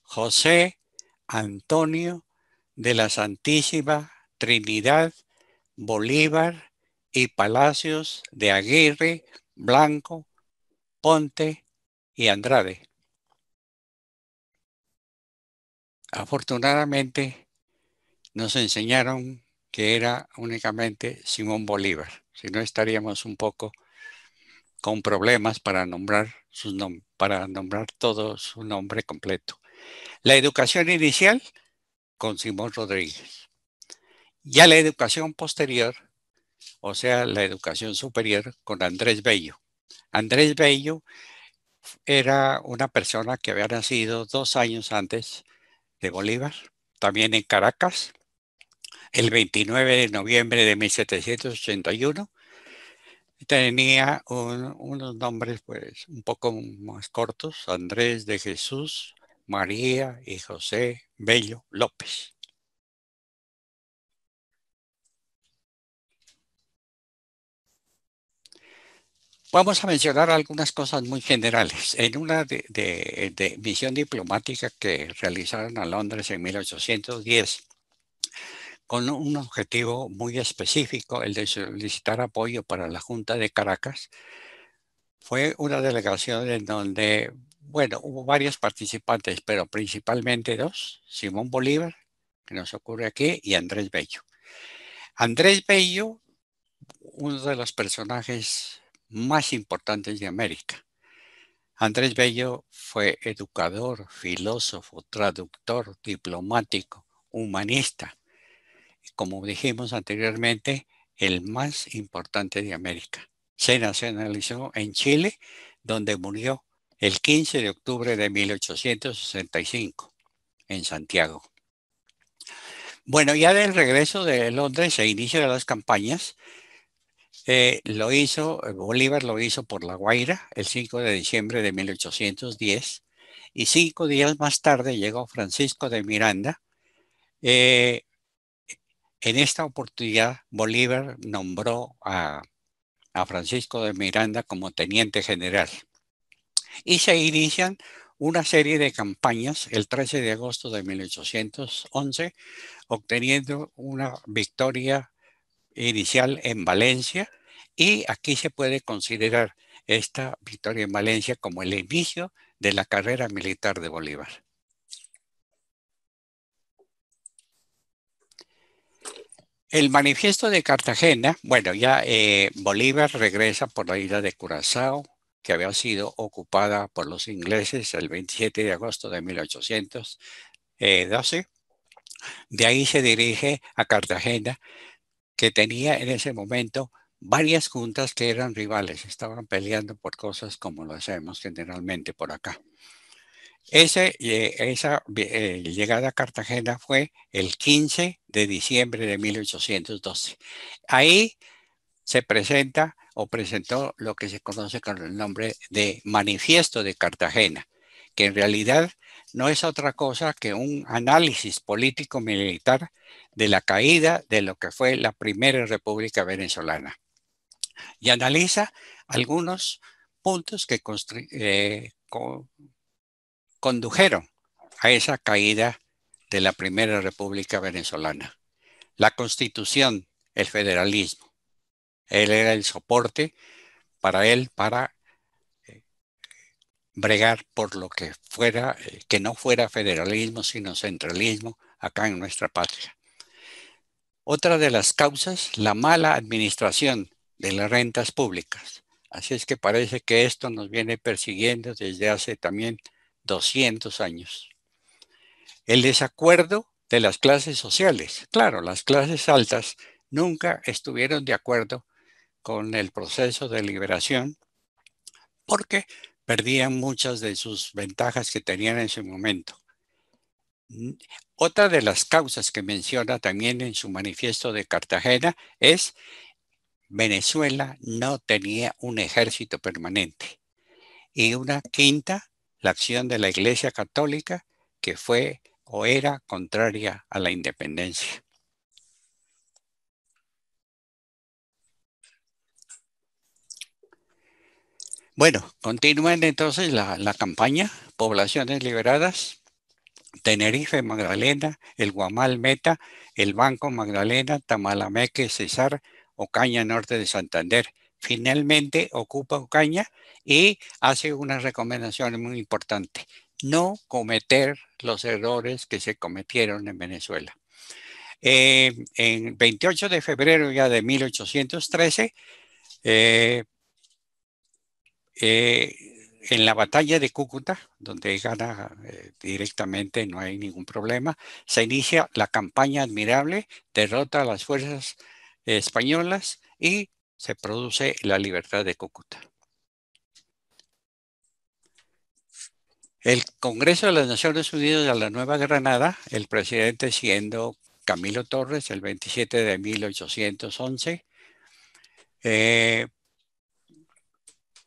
José Antonio de la Santísima Trinidad Bolívar y Palacios de Aguirre Blanco, Ponte y Andrade. Afortunadamente nos enseñaron que era únicamente Simón Bolívar, si no estaríamos un poco con problemas para nombrar, para nombrar todo su nombre completo. La educación inicial con Simón Rodríguez. Ya la educación posterior o sea, la educación superior, con Andrés Bello. Andrés Bello era una persona que había nacido dos años antes de Bolívar, también en Caracas, el 29 de noviembre de 1781. Tenía unos nombres pues, un poco más cortos, Andrés de Jesús, María y José Bello López. Vamos a mencionar algunas cosas muy generales. En una de, misión diplomática que realizaron a Londres en 1810, con un objetivo muy específico, el de solicitar apoyo para la Junta de Caracas, fue una delegación en donde, bueno, hubo varios participantes, pero principalmente dos, Simón Bolívar, que nos ocurre aquí, y Andrés Bello. Andrés Bello, uno de los personajes más importantes de América. Andrés Bello fue educador, filósofo, traductor, diplomático, humanista. Como dijimos anteriormente, el más importante de América. Se nacionalizó en Chile, donde murió el 15 de octubre de 1865, en Santiago. Bueno, ya del regreso de Londres e inicio de las campañas eh, lo hizo, eh, Bolívar lo hizo por La Guaira el 5 de diciembre de 1810 y cinco días más tarde llegó Francisco de Miranda. Eh, en esta oportunidad, Bolívar nombró a, Francisco de Miranda como teniente general y se inician una serie de campañas el 13 de agosto de 1811, obteniendo una victoria inicial en Valencia y aquí se puede considerar esta victoria en Valencia como el inicio de la carrera militar de Bolívar. El manifiesto de Cartagena, bueno, ya eh, Bolívar regresa por la isla de Curazao, que había sido ocupada por los ingleses el 27 de agosto de 1812. Eh, de ahí se dirige a Cartagena, que tenía en ese momento varias juntas que eran rivales, estaban peleando por cosas como lo hacemos generalmente por acá. Ese, eh, esa eh, llegada a Cartagena fue el 15 de diciembre de 1812. Ahí se presenta o presentó lo que se conoce con el nombre de Manifiesto de Cartagena, que en realidad no es otra cosa que un análisis político-militar de la caída de lo que fue la primera República Venezolana. Y analiza algunos puntos que eh, condujeron a esa caída de la primera República Venezolana. La constitución, el federalismo. Él era el soporte para él para bregar por lo que fuera, eh, que no fuera federalismo, sino centralismo acá en nuestra patria. Otra de las causas, la mala administración de las rentas públicas. Así es que parece que esto nos viene persiguiendo desde hace también 200 años. El desacuerdo de las clases sociales. Claro, las clases altas nunca estuvieron de acuerdo con el proceso de liberación porque perdían muchas de sus ventajas que tenían en su momento. Mm, otra de las causas que menciona también en su manifiesto de Cartagena es Venezuela no tenía un ejército permanente. Y una quinta, la acción de la Iglesia Católica, que fue o era contraria a la independencia. Bueno, continúen entonces la, campaña, poblaciones liberadas, Tenerife, Magdalena, el Guamal Meta, el Banco Magdalena, Tamalameque, Cesar, Ocaña Norte de Santander. Finalmente ocupa Ocaña y hace una recomendación muy importante, no cometer los errores que se cometieron en Venezuela. Eh, en 28 de febrero ya de 1813, eh, eh, en la batalla de Cúcuta, donde gana eh, directamente, no hay ningún problema, se inicia la campaña admirable, derrota a las fuerzas españolas y se produce la libertad de Cúcuta. El Congreso de las Naciones Unidas de la Nueva Granada, el presidente siendo Camilo Torres, el 27 de 1811, eh,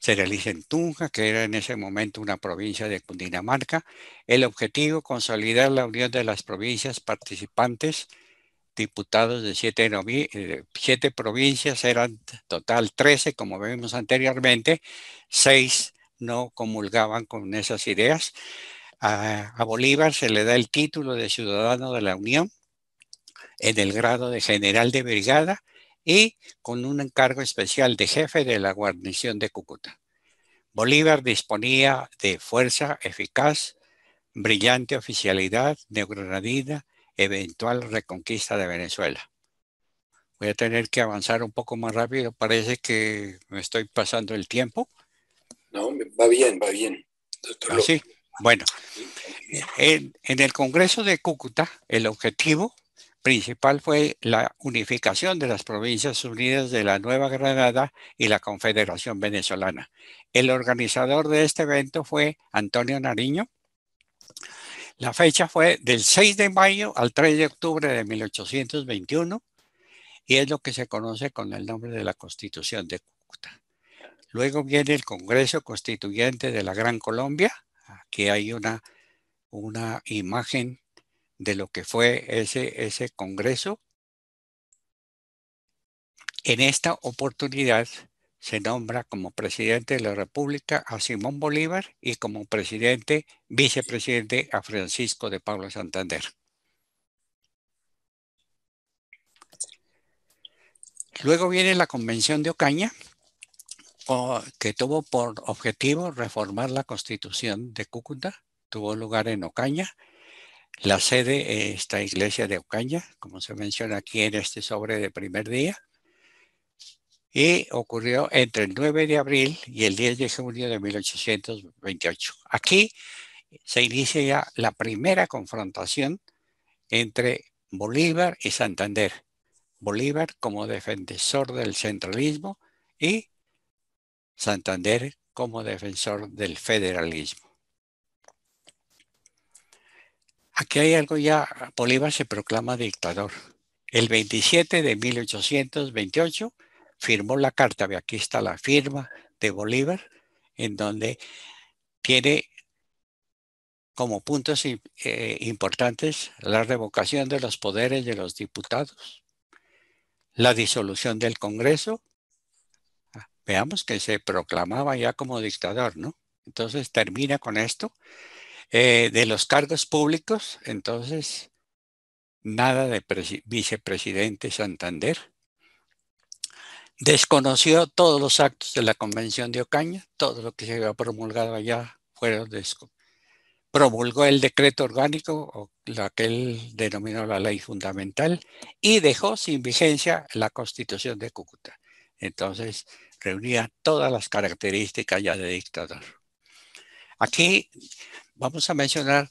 se realiza en Tunja, que era en ese momento una provincia de Cundinamarca. El objetivo, consolidar la unión de las provincias participantes, diputados de siete, eh, provincias, eran total trece, como vimos anteriormente, seis no comulgaban con esas ideas. a Bolívar se le da el título de ciudadano de la Unión en el grado de general de brigada y con un encargo especial de jefe de la guarnición de Cúcuta. Bolívar disponía de fuerza eficaz, brillante oficialidad neogranadina, eventual reconquista de Venezuela. Voy a tener que avanzar un poco más rápido, parece que me estoy pasando el tiempo. No, va bien, va bien. ¿Ah, sí? Bueno, en el Congreso de Cúcuta el objetivo principal fue la unificación de las Provincias Unidas de la Nueva Granada y la Confederación Venezolana. El organizador de este evento fue Antonio Nariño. La fecha fue del 6 de mayo al 3 de octubre de 1821 y es lo que se conoce con el nombre de la Constitución de Cúcuta. Luego viene el Congreso Constituyente de la Gran Colombia. Aquí hay una, una imagen de lo que fue ese, ese congreso. En esta oportunidad se nombra como presidente de la República a Simón Bolívar y como presidente, vicepresidente a Francisco de Pablo Santander. Luego viene la Convención de Ocaña, que tuvo por objetivo reformar la constitución de Cúcuta, tuvo lugar en Ocaña la sede, esta iglesia de Ocaña, como se menciona aquí en este sobre de primer día, y ocurrió entre el 9 de abril y el 10 de junio de 1828. Aquí se inicia ya la primera confrontación entre Bolívar y Santander. Bolívar como defensor del centralismo y Santander como defensor del federalismo. Aquí hay algo ya, Bolívar se proclama dictador. El 27 de 1828 firmó la carta, aquí está la firma de Bolívar, en donde tiene como puntos eh, importantes la revocación de los poderes de los diputados, la disolución del Congreso. Ah, veamos que se proclamaba ya como dictador, ¿no? Entonces termina con esto. Eh, de los cargos públicos, entonces, nada de vicepresidente Santander. Desconoció todos los actos de la Convención de Ocaña, todo lo que se había promulgado allá fueron desconocidos promulgó el decreto orgánico, o lo que él denominó la ley fundamental, y dejó sin vigencia la constitución de Cúcuta. Entonces, reunía todas las características ya de dictador. Aquí vamos a mencionar,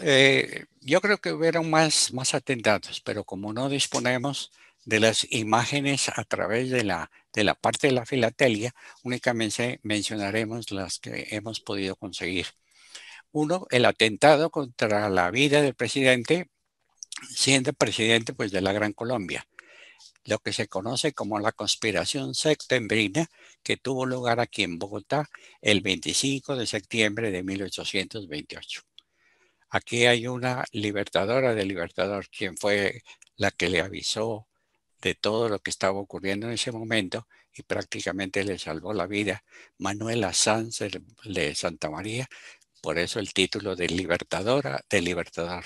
eh, yo creo que hubieron más, más atentados, pero como no disponemos de las imágenes a través de la, de la parte de la filatelia, únicamente mencionaremos las que hemos podido conseguir. Uno, el atentado contra la vida del presidente, siendo presidente pues, de la Gran Colombia, lo que se conoce como la conspiración septembrina, que tuvo lugar aquí en Bogotá el 25 de septiembre de 1828. Aquí hay una libertadora de Libertador, quien fue la que le avisó de todo lo que estaba ocurriendo en ese momento y prácticamente le salvó la vida Manuela Sanz de Santa María, por eso el título de Libertadora de Libertador.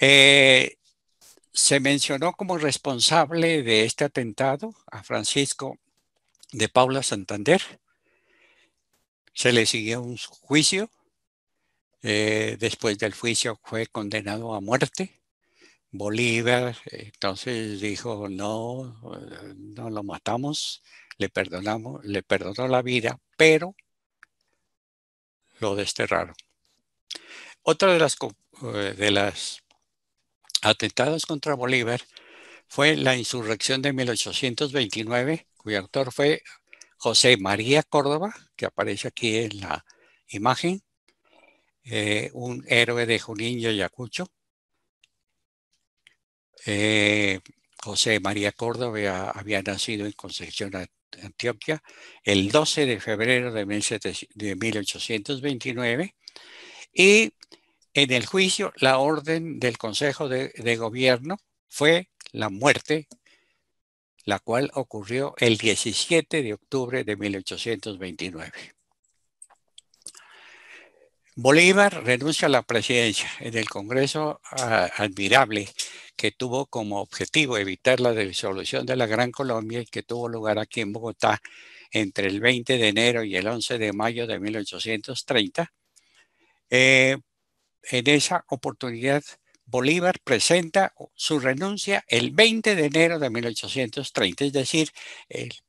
Eh, se mencionó como responsable de este atentado a Francisco de Paula Santander. Se le siguió un juicio. Eh, después del juicio fue condenado a muerte. Bolívar entonces dijo, no, eh, no lo matamos, le perdonamos, le perdonó la vida, pero lo desterraron. Otra de las, eh, de las atentados contra Bolívar fue la insurrección de 1829 cuyo fue José María Córdoba, que aparece aquí en la imagen, eh, un héroe de Junín y Ayacucho. Eh, José María Córdoba había nacido en Concepción, Antioquia, el 12 de febrero de, 1829 y en el juicio la orden del Consejo de, de Gobierno fue la muerte la cual ocurrió el 17 de octubre de 1829. Bolívar renuncia a la presidencia en el Congreso ah, admirable que tuvo como objetivo evitar la disolución de la Gran Colombia y que tuvo lugar aquí en Bogotá entre el 20 de enero y el 11 de mayo de 1830. Eh, en esa oportunidad Bolívar presenta su renuncia el 20 de enero de 1830, es decir,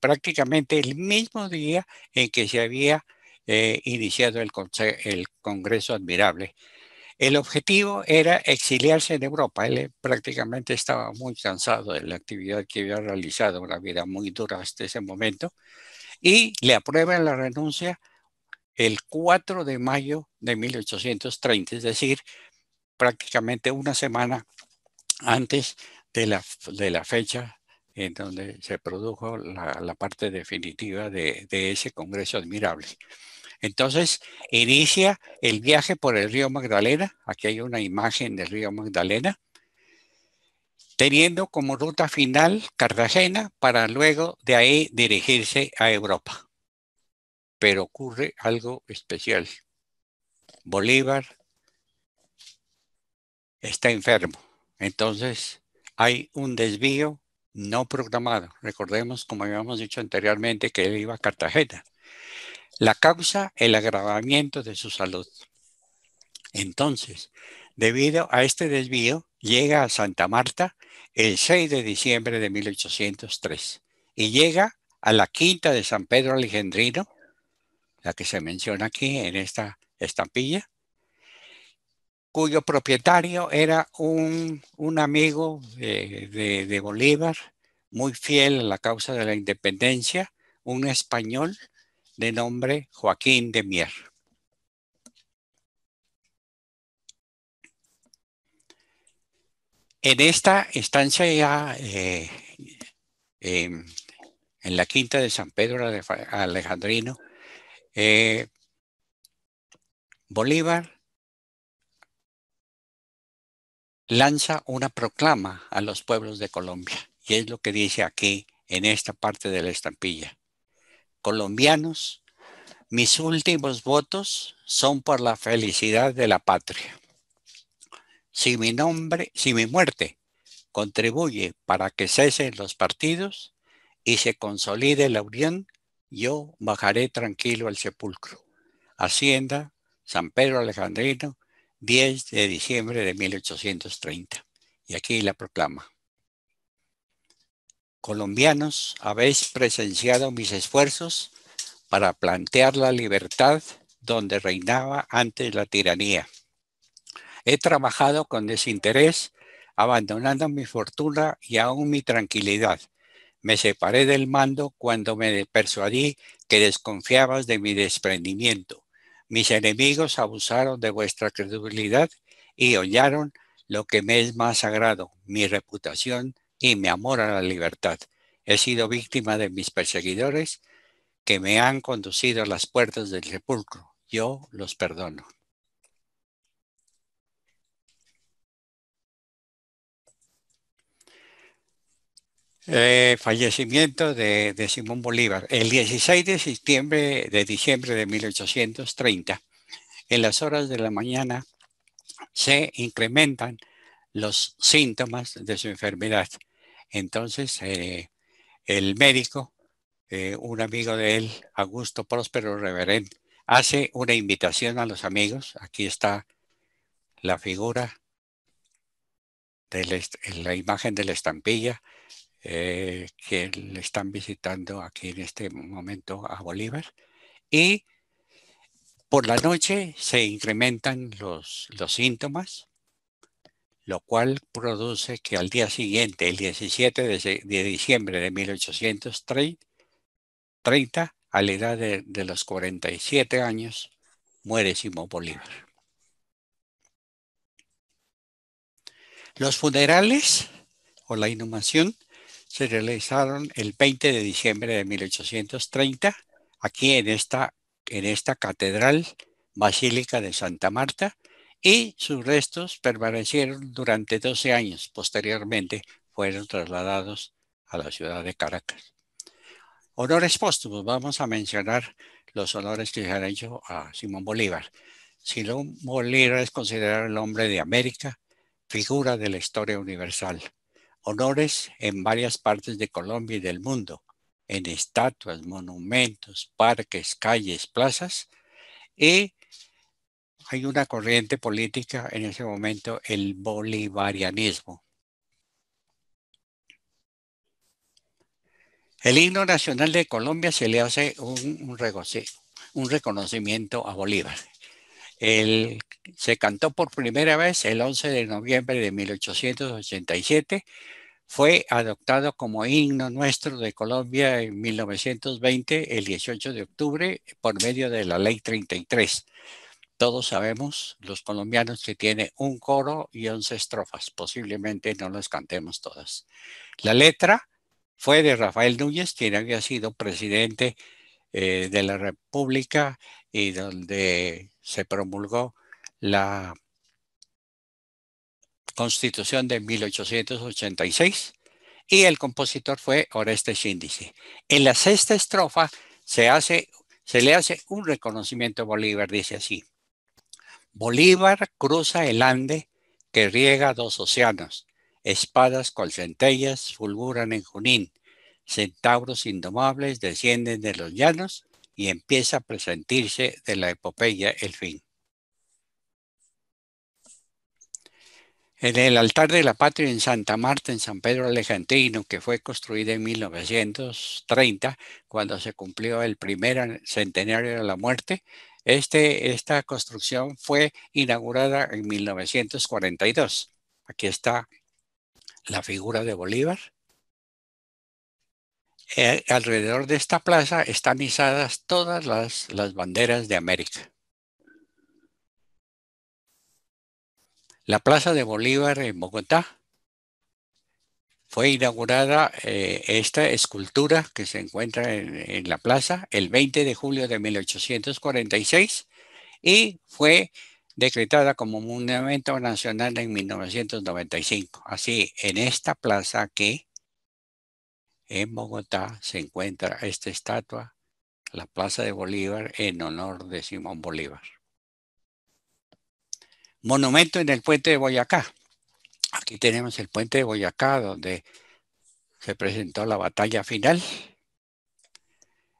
prácticamente el mismo día en que se había eh, iniciado el, Congreso Admirable. El objetivo era exiliarse en Europa. Él eh, prácticamente estaba muy cansado de la actividad que había realizado, una vida muy dura hasta ese momento, y le aprueban la renuncia el 4 de mayo de 1830, es decir, prácticamente una semana antes de la, fecha en donde se produjo la, parte definitiva de, de, ese Congreso Admirable. Entonces, inicia el viaje por el río Magdalena, aquí hay una imagen del río Magdalena, teniendo como ruta final Cartagena para luego de ahí dirigirse a Europa. Pero ocurre algo especial. Bolívar está enfermo. Entonces, hay un desvío no programado. Recordemos, como habíamos dicho anteriormente, que él iba a Cartagena. La causa, el agravamiento de su salud. Entonces, debido a este desvío, llega a Santa Marta el 6 de diciembre de 1803 y llega a la quinta de San Pedro Alejandrino, la que se menciona aquí en esta estampilla, cuyo propietario era un, amigo de, Bolívar, muy fiel a la causa de la independencia, un español de nombre Joaquín de Mier. En esta estancia ya eh, eh, en la quinta de San Pedro Alejandrino, eh, Bolívar lanza una proclama a los pueblos de Colombia. Y es lo que dice aquí en esta parte de la estampilla. Colombianos, mis últimos votos son por la felicidad de la patria. Si mi nombre, si mi muerte contribuye para que cesen los partidos y se consolide la unión, yo bajaré tranquilo al sepulcro. Hacienda, San Pedro Alejandrino, 10 de diciembre de 1830. Y aquí la proclama. Colombianos, habéis presenciado mis esfuerzos para plantear la libertad donde reinaba antes la tiranía. He trabajado con desinterés, abandonando mi fortuna y aún mi tranquilidad. Me separé del mando cuando me persuadí que desconfiabas de mi desprendimiento mis enemigos abusaron de vuestra credibilidad y hollaron lo que me es más sagrado, mi reputación y mi amor a la libertad. He sido víctima de mis perseguidores que me han conducido a las puertas del sepulcro. Yo los perdono. Eh, fallecimiento de, Simón Bolívar el 16 de septiembre de diciembre de 1830. En las horas de la mañana se incrementan los síntomas de su enfermedad. Entonces, eh, el médico, eh, un amigo de él, Augusto Próspero Reverend, hace una invitación a los amigos. Aquí está la figura de la imagen de la estampilla eh, que le están visitando aquí en este momento a Bolívar. Y por la noche se incrementan los, los síntomas, lo cual produce que al día siguiente, el 17 de, diciembre de 1830, a la edad de, de, los 47 años, muere Simón Bolívar. Los funerales o la inhumación se realizaron el 20 de diciembre de 1830 aquí en esta, en esta catedral basílica de Santa Marta y sus restos permanecieron durante 12 años. Posteriormente fueron trasladados a la ciudad de Caracas. Honores póstumos. Vamos a mencionar los honores que se han hecho a Simón Bolívar. Simón Bolívar es considerado el hombre de América, figura de la historia universal honores en varias partes de Colombia y del mundo, en estatuas, monumentos, parques, calles, plazas, y hay una corriente política en ese momento, el bolivarianismo. El himno nacional de Colombia se le hace un, un reconocimiento a Bolívar. El, se cantó por primera vez el 11 de noviembre de 1887, fue adoptado como himno nuestro de Colombia en 1920, el 18 de octubre, por medio de la Ley 33. Todos sabemos, los colombianos, que tiene un coro y 11 estrofas. Posiblemente no las cantemos todas. La letra fue de Rafael Núñez, quien había sido presidente eh, de la República y donde se promulgó la Constitución de 1886 y el compositor fue Oreste Síndice. En la sexta estrofa se, hace, se le hace un reconocimiento a Bolívar, dice así. Bolívar cruza el Ande que riega dos océanos. Espadas cual centellas fulguran en Junín. Centauros indomables descienden de los llanos y empieza a presentirse de la epopeya el fin. En el altar de la patria en Santa Marta, en San Pedro Alejandrino, que fue construido en 1930, cuando se cumplió el primer centenario de la muerte, este, esta construcción fue inaugurada en 1942. Aquí está la figura de Bolívar eh, alrededor de esta plaza están izadas todas las, banderas de América. La Plaza de Bolívar en Bogotá fue inaugurada eh, esta escultura que se encuentra en, la plaza el 20 de julio de 1846 y fue decretada como monumento nacional en 1995. Así, en esta plaza que en Bogotá se encuentra esta estatua, la Plaza de Bolívar, en honor de Simón Bolívar. Monumento en el puente de Boyacá. Aquí tenemos el puente de Boyacá, donde se presentó la batalla final.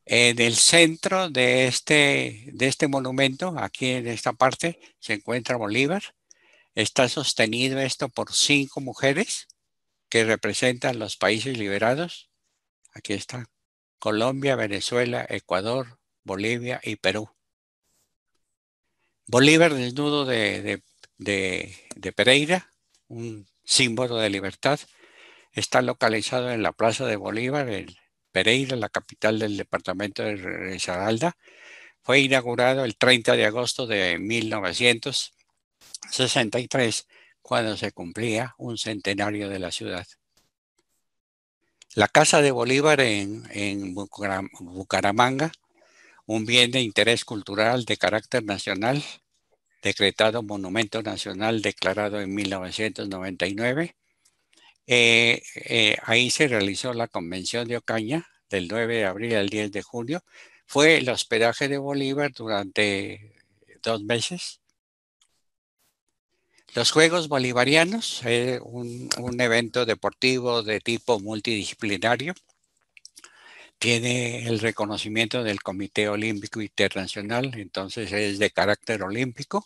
En el centro de este, de este monumento, aquí en esta parte, se encuentra Bolívar. Está sostenido esto por cinco mujeres que representan los países liberados Aquí está. Colombia, Venezuela, Ecuador, Bolivia y Perú. Bolívar desnudo de, de, Pereira, un símbolo de libertad, está localizado en la Plaza de Bolívar, en Pereira, la capital del departamento de Risaralda. Fue inaugurado el 30 de agosto de 1963, cuando se cumplía un centenario de la ciudad. La Casa de Bolívar en, Bucaramanga, un bien de interés cultural de carácter nacional, decretado Monumento Nacional, declarado en 1999. Eh, eh, ahí se realizó la Convención de Ocaña del 9 de abril al 10 de junio. Fue el hospedaje de Bolívar durante dos meses los Juegos Bolivarianos, es eh, un, evento deportivo de tipo multidisciplinario, tiene el reconocimiento del Comité Olímpico Internacional, entonces es de carácter olímpico.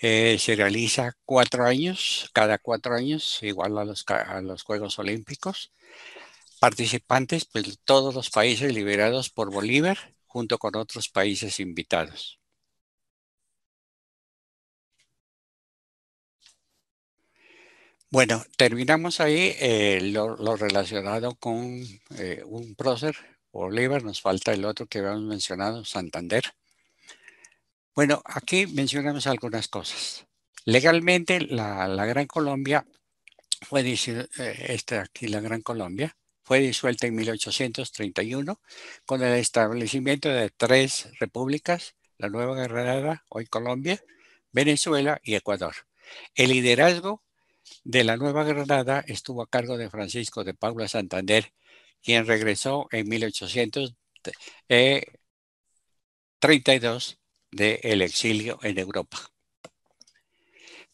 Eh, se realiza cuatro años, cada cuatro años, igual a los, a los Juegos Olímpicos. Participantes, pues todos los países liberados por Bolívar, junto con otros países invitados. Bueno, terminamos ahí eh, lo, relacionado con eh, un prócer, Bolívar, nos falta el otro que habíamos mencionado, Santander. Bueno, aquí mencionamos algunas cosas. Legalmente, la, Gran Colombia fue eh, este, aquí, la Gran Colombia, fue disuelta en 1831 con el establecimiento de tres repúblicas, la Nueva Guerrera hoy Colombia, Venezuela y Ecuador. El liderazgo de la Nueva Granada estuvo a cargo de Francisco de Paula Santander, quien regresó en 1832 eh, del exilio en Europa.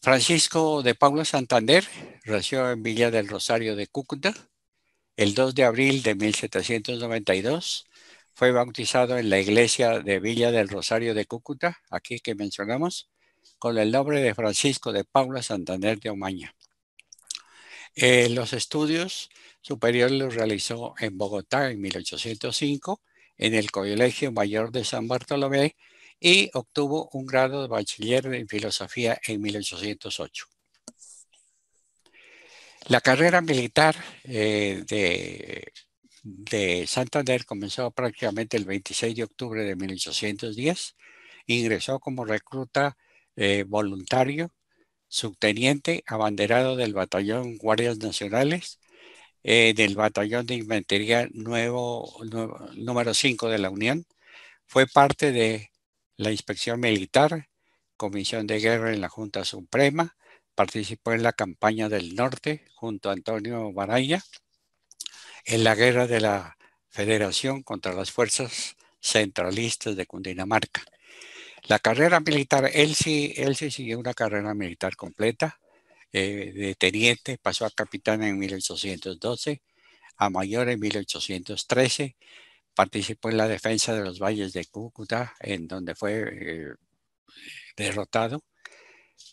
Francisco de Paula Santander nació en Villa del Rosario de Cúcuta el 2 de abril de 1792. Fue bautizado en la iglesia de Villa del Rosario de Cúcuta, aquí que mencionamos, con el nombre de Francisco de Paula Santander de Omaña. Eh, los estudios superiores los realizó en Bogotá en 1805, en el Colegio Mayor de San Bartolomé, y obtuvo un grado de bachiller en filosofía en 1808. La carrera militar eh, de, Santander comenzó prácticamente el 26 de octubre de 1810. Ingresó como recluta eh, voluntario subteniente abanderado del Batallón Guardias Nacionales, eh, del Batallón de Infantería nuevo, número 5 de la Unión. Fue parte de la Inspección Militar, Comisión de Guerra en la Junta Suprema, participó en la campaña del Norte junto a Antonio Baraya, en la guerra de la Federación contra las fuerzas centralistas de Cundinamarca. La carrera militar, él sí, él sí siguió una carrera militar completa, eh, de teniente, pasó a capitán en 1812, a mayor en 1813, participó en la defensa de los valles de Cúcuta, en donde fue eh, derrotado,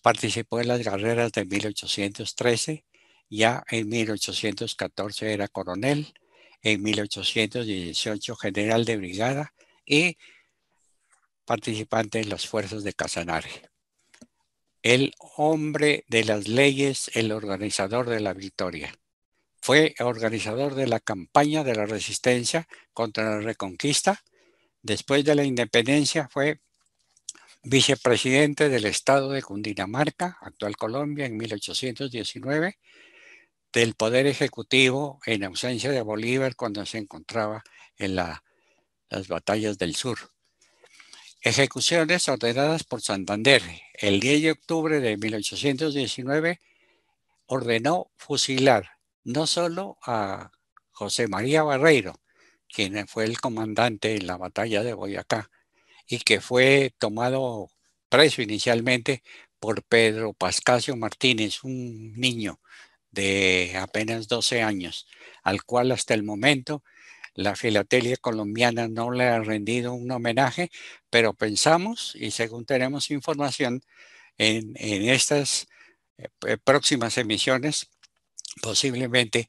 participó en las Guerreras de 1813, ya en 1814 era coronel, en 1818 general de brigada y participante en los esfuerzos de Casanare. El hombre de las leyes, el organizador de la victoria. Fue organizador de la campaña de la resistencia contra la reconquista. Después de la independencia fue vicepresidente del Estado de Cundinamarca, actual Colombia, en 1819, del Poder Ejecutivo en ausencia de Bolívar cuando se encontraba en las batallas del sur. Ejecuciones ordenadas por Santander. El 10 de octubre de 1819 ordenó fusilar no solo a José María Barreiro, quien fue el comandante en la batalla de Boyacá y que fue tomado preso inicialmente por Pedro Pascasio Martínez, un niño de apenas 12 años, al cual hasta el momento la filatelia colombiana no le ha rendido un homenaje, pero pensamos, y según tenemos información, en, estas eh, eh, próximas emisiones posiblemente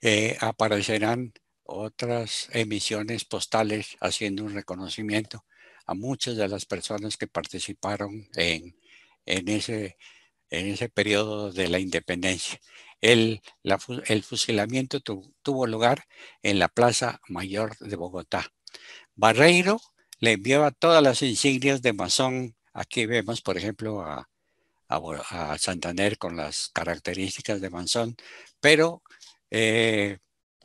eh, aparecerán otras emisiones postales haciendo un reconocimiento a muchas de las personas que participaron en, ese, en ese periodo de la independencia. El, fusilamiento tuvo lugar en la Plaza Mayor de Bogotá. Barreiro le enviaba todas las insignias de masón. Aquí vemos, por ejemplo, a, Santander con las características de masón, pero eh,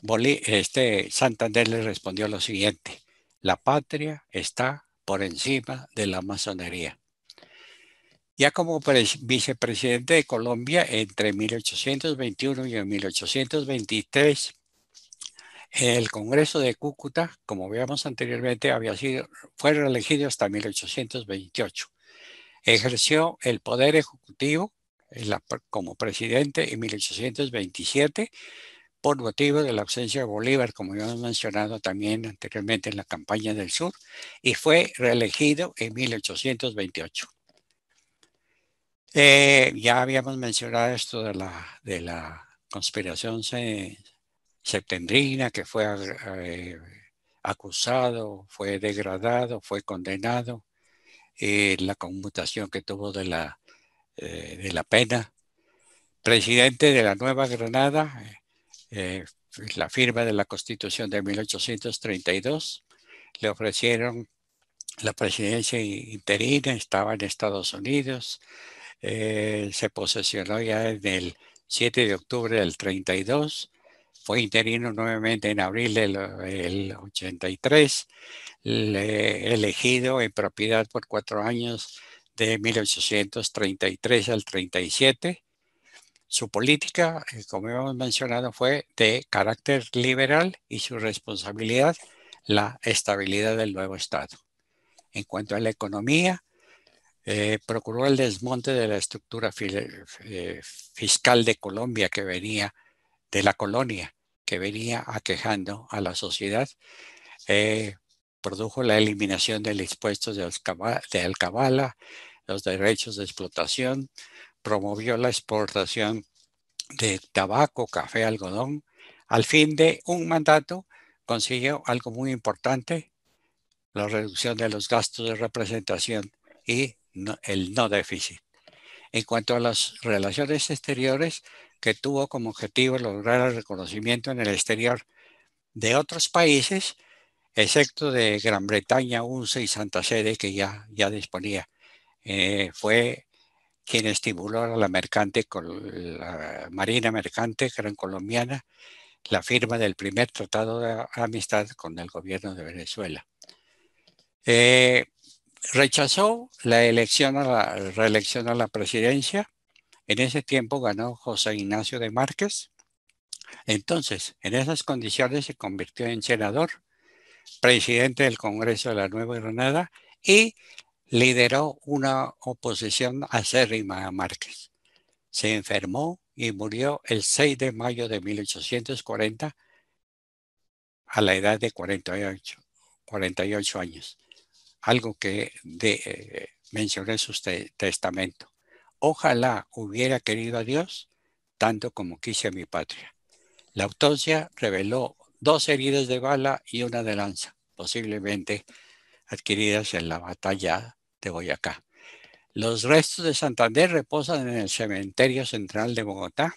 este, Santander le respondió lo siguiente, la patria está por encima de la masonería ya como vicepresidente de Colombia entre 1821 y 1823, el Congreso de Cúcuta, como veíamos anteriormente, había sido, fue reelegido hasta 1828. Ejerció el poder ejecutivo eh, como presidente en 1827 por motivo de la ausencia de Bolívar, como ya hemos mencionado también anteriormente en la campaña del sur, y fue reelegido en 1828. Eh, ya habíamos mencionado esto de la, conspiración septentrina que fue eh, acusado, fue degradado, fue condenado, eh, la conmutación que tuvo de la, de la pena. Presidente de la Nueva Granada, la firma de la Constitución de 1832, le ofrecieron la presidencia interina, estaba en Estados Unidos, eh, se posesionó ya en el 7 de octubre del 32, fue interino nuevamente en abril del, 83, elegido en propiedad por cuatro años de 1833 al 37. Su política, eh, como hemos mencionado, fue de carácter liberal y su responsabilidad la estabilidad del nuevo Estado. En cuanto a la economía, eh, procuró el desmonte de la estructura eh, fiscal de Colombia que venía de la colonia, que venía aquejando a la sociedad. Eh, produjo la eliminación del impuesto de, de Alcabala, los derechos de explotación, promovió la exportación de tabaco, café, algodón. Al fin de un mandato consiguió algo muy importante, la reducción de los gastos de representación y el no déficit. En cuanto a las relaciones exteriores, que tuvo como objetivo lograr el reconocimiento en el exterior de otros países, excepto de Gran Bretaña, UNCE y Santa Sede, que ya, ya disponía. Eh, fue quien estimuló a la mercante, la Marina Mercante Gran Colombiana, la firma del primer tratado de amistad con el gobierno de Venezuela. Eh, rechazó la elección a la reelección a la presidencia. En ese tiempo ganó José Ignacio de Márquez. Entonces, en esas condiciones se convirtió en senador, presidente del Congreso de la Nueva Granada y lideró una oposición acérrima a Márquez. Se enfermó y murió el 6 de mayo de 1840 a la edad de 48 años algo que de, eh, mencioné en su testamento. Ojalá hubiera querido a Dios tanto como quise a mi patria. La autopsia reveló dos heridas de bala y una de lanza, posiblemente adquiridas en la batalla de Boyacá. Los restos de Santander reposan en el cementerio central de Bogotá.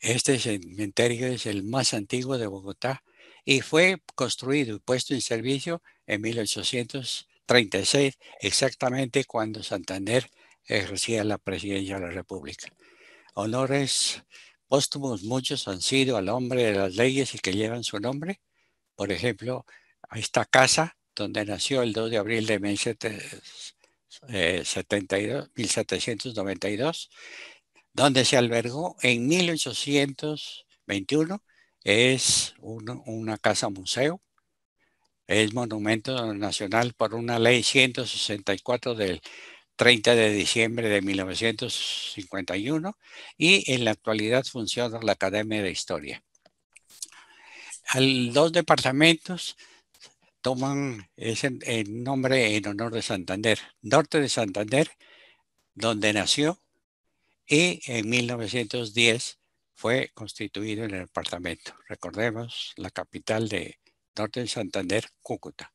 Este cementerio es el más antiguo de Bogotá y fue construido y puesto en servicio en 1836, exactamente cuando Santander ejercía la presidencia de la República. Honores póstumos muchos han sido al hombre de las leyes y que llevan su nombre. Por ejemplo, a esta casa donde nació el 2 de abril de 1792, eh, donde se albergó en 1821 es una casa museo, es monumento nacional por una ley 164 del 30 de diciembre de 1951 y en la actualidad funciona la Academia de Historia. Al, dos departamentos toman ese el nombre en honor de Santander, norte de Santander, donde nació y en 1910 fue constituido en el departamento, recordemos, la capital de Norte de Santander, Cúcuta,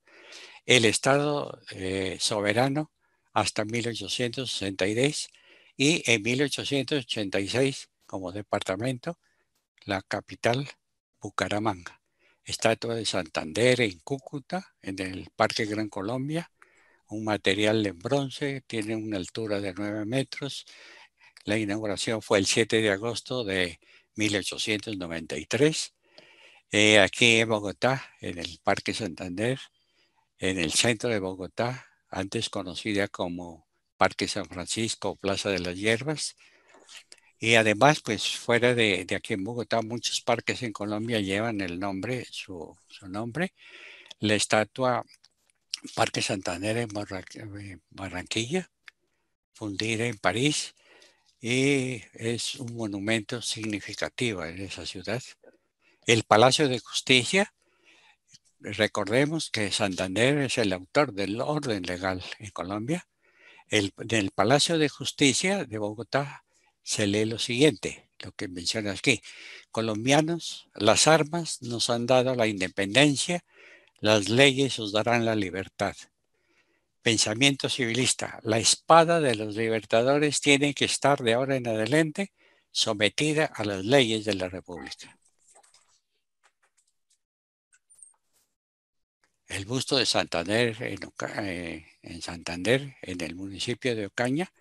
el Estado eh, soberano hasta 1863 y en 1886 como departamento, la capital Bucaramanga. Estatua de Santander en Cúcuta, en el Parque Gran Colombia, un material en bronce, tiene una altura de 9 metros. La inauguración fue el 7 de agosto de 1893, eh, aquí en Bogotá, en el Parque Santander, en el centro de Bogotá, antes conocida como Parque San Francisco, Plaza de las Hierbas. Y además, pues fuera de, aquí en Bogotá, muchos parques en Colombia llevan el nombre, su, su nombre. La estatua Parque Santander en Barranquilla, fundida en París, y es un monumento significativo en esa ciudad. El Palacio de Justicia, recordemos que Santander es el autor del orden legal en Colombia. El, Palacio de Justicia de Bogotá se lee lo siguiente, lo que menciona aquí. Colombianos, las armas nos han dado la independencia, las leyes os darán la libertad pensamiento civilista. La espada de los libertadores tiene que estar de ahora en adelante sometida a las leyes de la República. El busto de Santander en, eh, en Santander, en el municipio de Ocaña,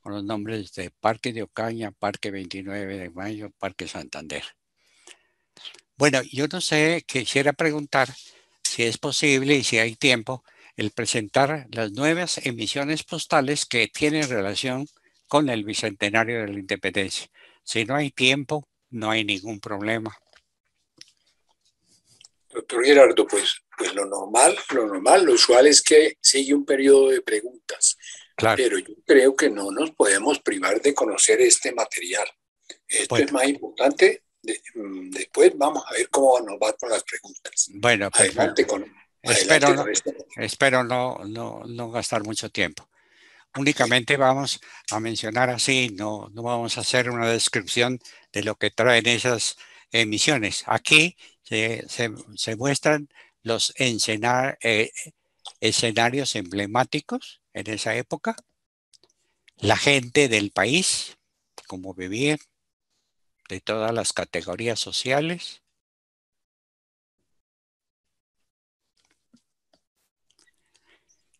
con los nombres de Parque de Ocaña, Parque 29 de Mayo, Parque Santander. Bueno, yo no sé, quisiera preguntar si es posible y si hay tiempo el presentar las nuevas emisiones postales que tienen relación con el bicentenario de la independencia. Si no hay tiempo, no hay ningún problema. Doctor Gerardo, pues, pues lo normal, lo normal, lo usual es que sigue un periodo de preguntas. Pero yo creo que no nos podemos privar de conocer este material. Esto es más importante. Mm, después vamos a ver cómo nos va con las preguntas. Bueno, perfecto. Pues, con. Espero, no, gastar mucho tiempo. Únicamente vamos a mencionar así, no, vamos a hacer una descripción de lo que traen esas emisiones. Aquí se, muestran los eh, escenarios emblemáticos en esa época, la gente del país, cómo vivía de todas las categorías sociales,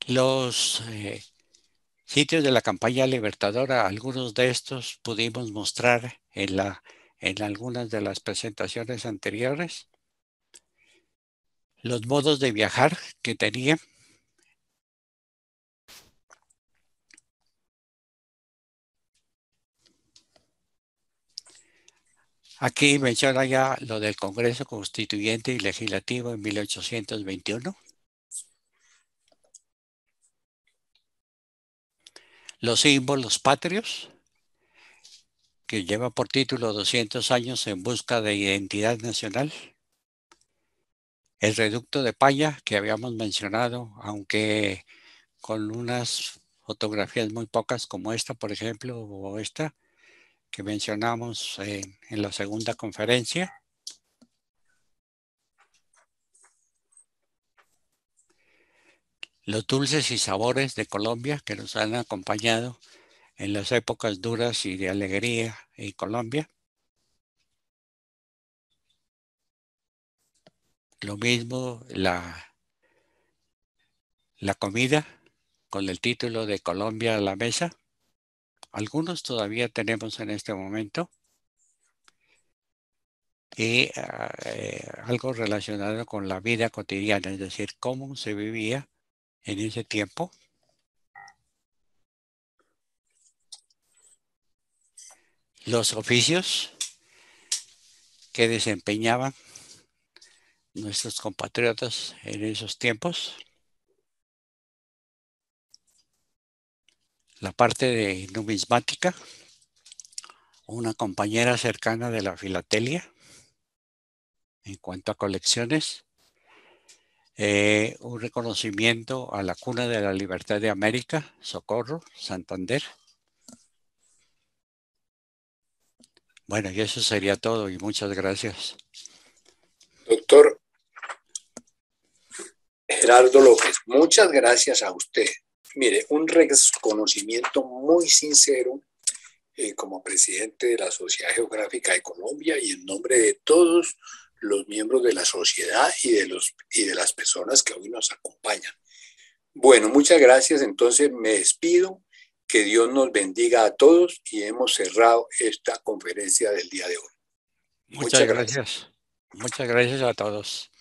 los eh, sitios de la campaña libertadora, algunos de estos pudimos mostrar en, la, en algunas de las presentaciones anteriores, los modos de viajar que tenía. Aquí menciona ya lo del Congreso Constituyente y Legislativo en 1821. los símbolos patrios, que lleva por título 200 años en busca de identidad nacional. El reducto de Paya, que habíamos mencionado, aunque con unas fotografías muy pocas como esta, por ejemplo, o esta que mencionamos en, en la segunda conferencia. los dulces y sabores de Colombia que nos han acompañado en las épocas duras y de alegría en Colombia. Lo mismo la, la comida con el título de Colombia a la mesa. Algunos todavía tenemos en este momento. Y ah, eh, algo relacionado con la vida cotidiana, es decir, cómo se vivía en ese tiempo. Los oficios que desempeñaban nuestros compatriotas en esos tiempos. La parte de numismática, una compañera cercana de la filatelia en cuanto a colecciones, eh, un reconocimiento a la cuna de la libertad de América, Socorro, Santander. Bueno, y eso sería todo y muchas gracias. Doctor Gerardo López, muchas gracias a usted. Mire, un reconocimiento muy sincero eh, como presidente de la Sociedad Geográfica de Colombia y en nombre de todos los miembros de la sociedad y de, los, y de las personas que hoy nos acompañan. Bueno, muchas gracias. Entonces me despido. Que Dios nos bendiga a todos y hemos cerrado esta conferencia del día de hoy. Muchas, gracias. Muchas gracias a todos.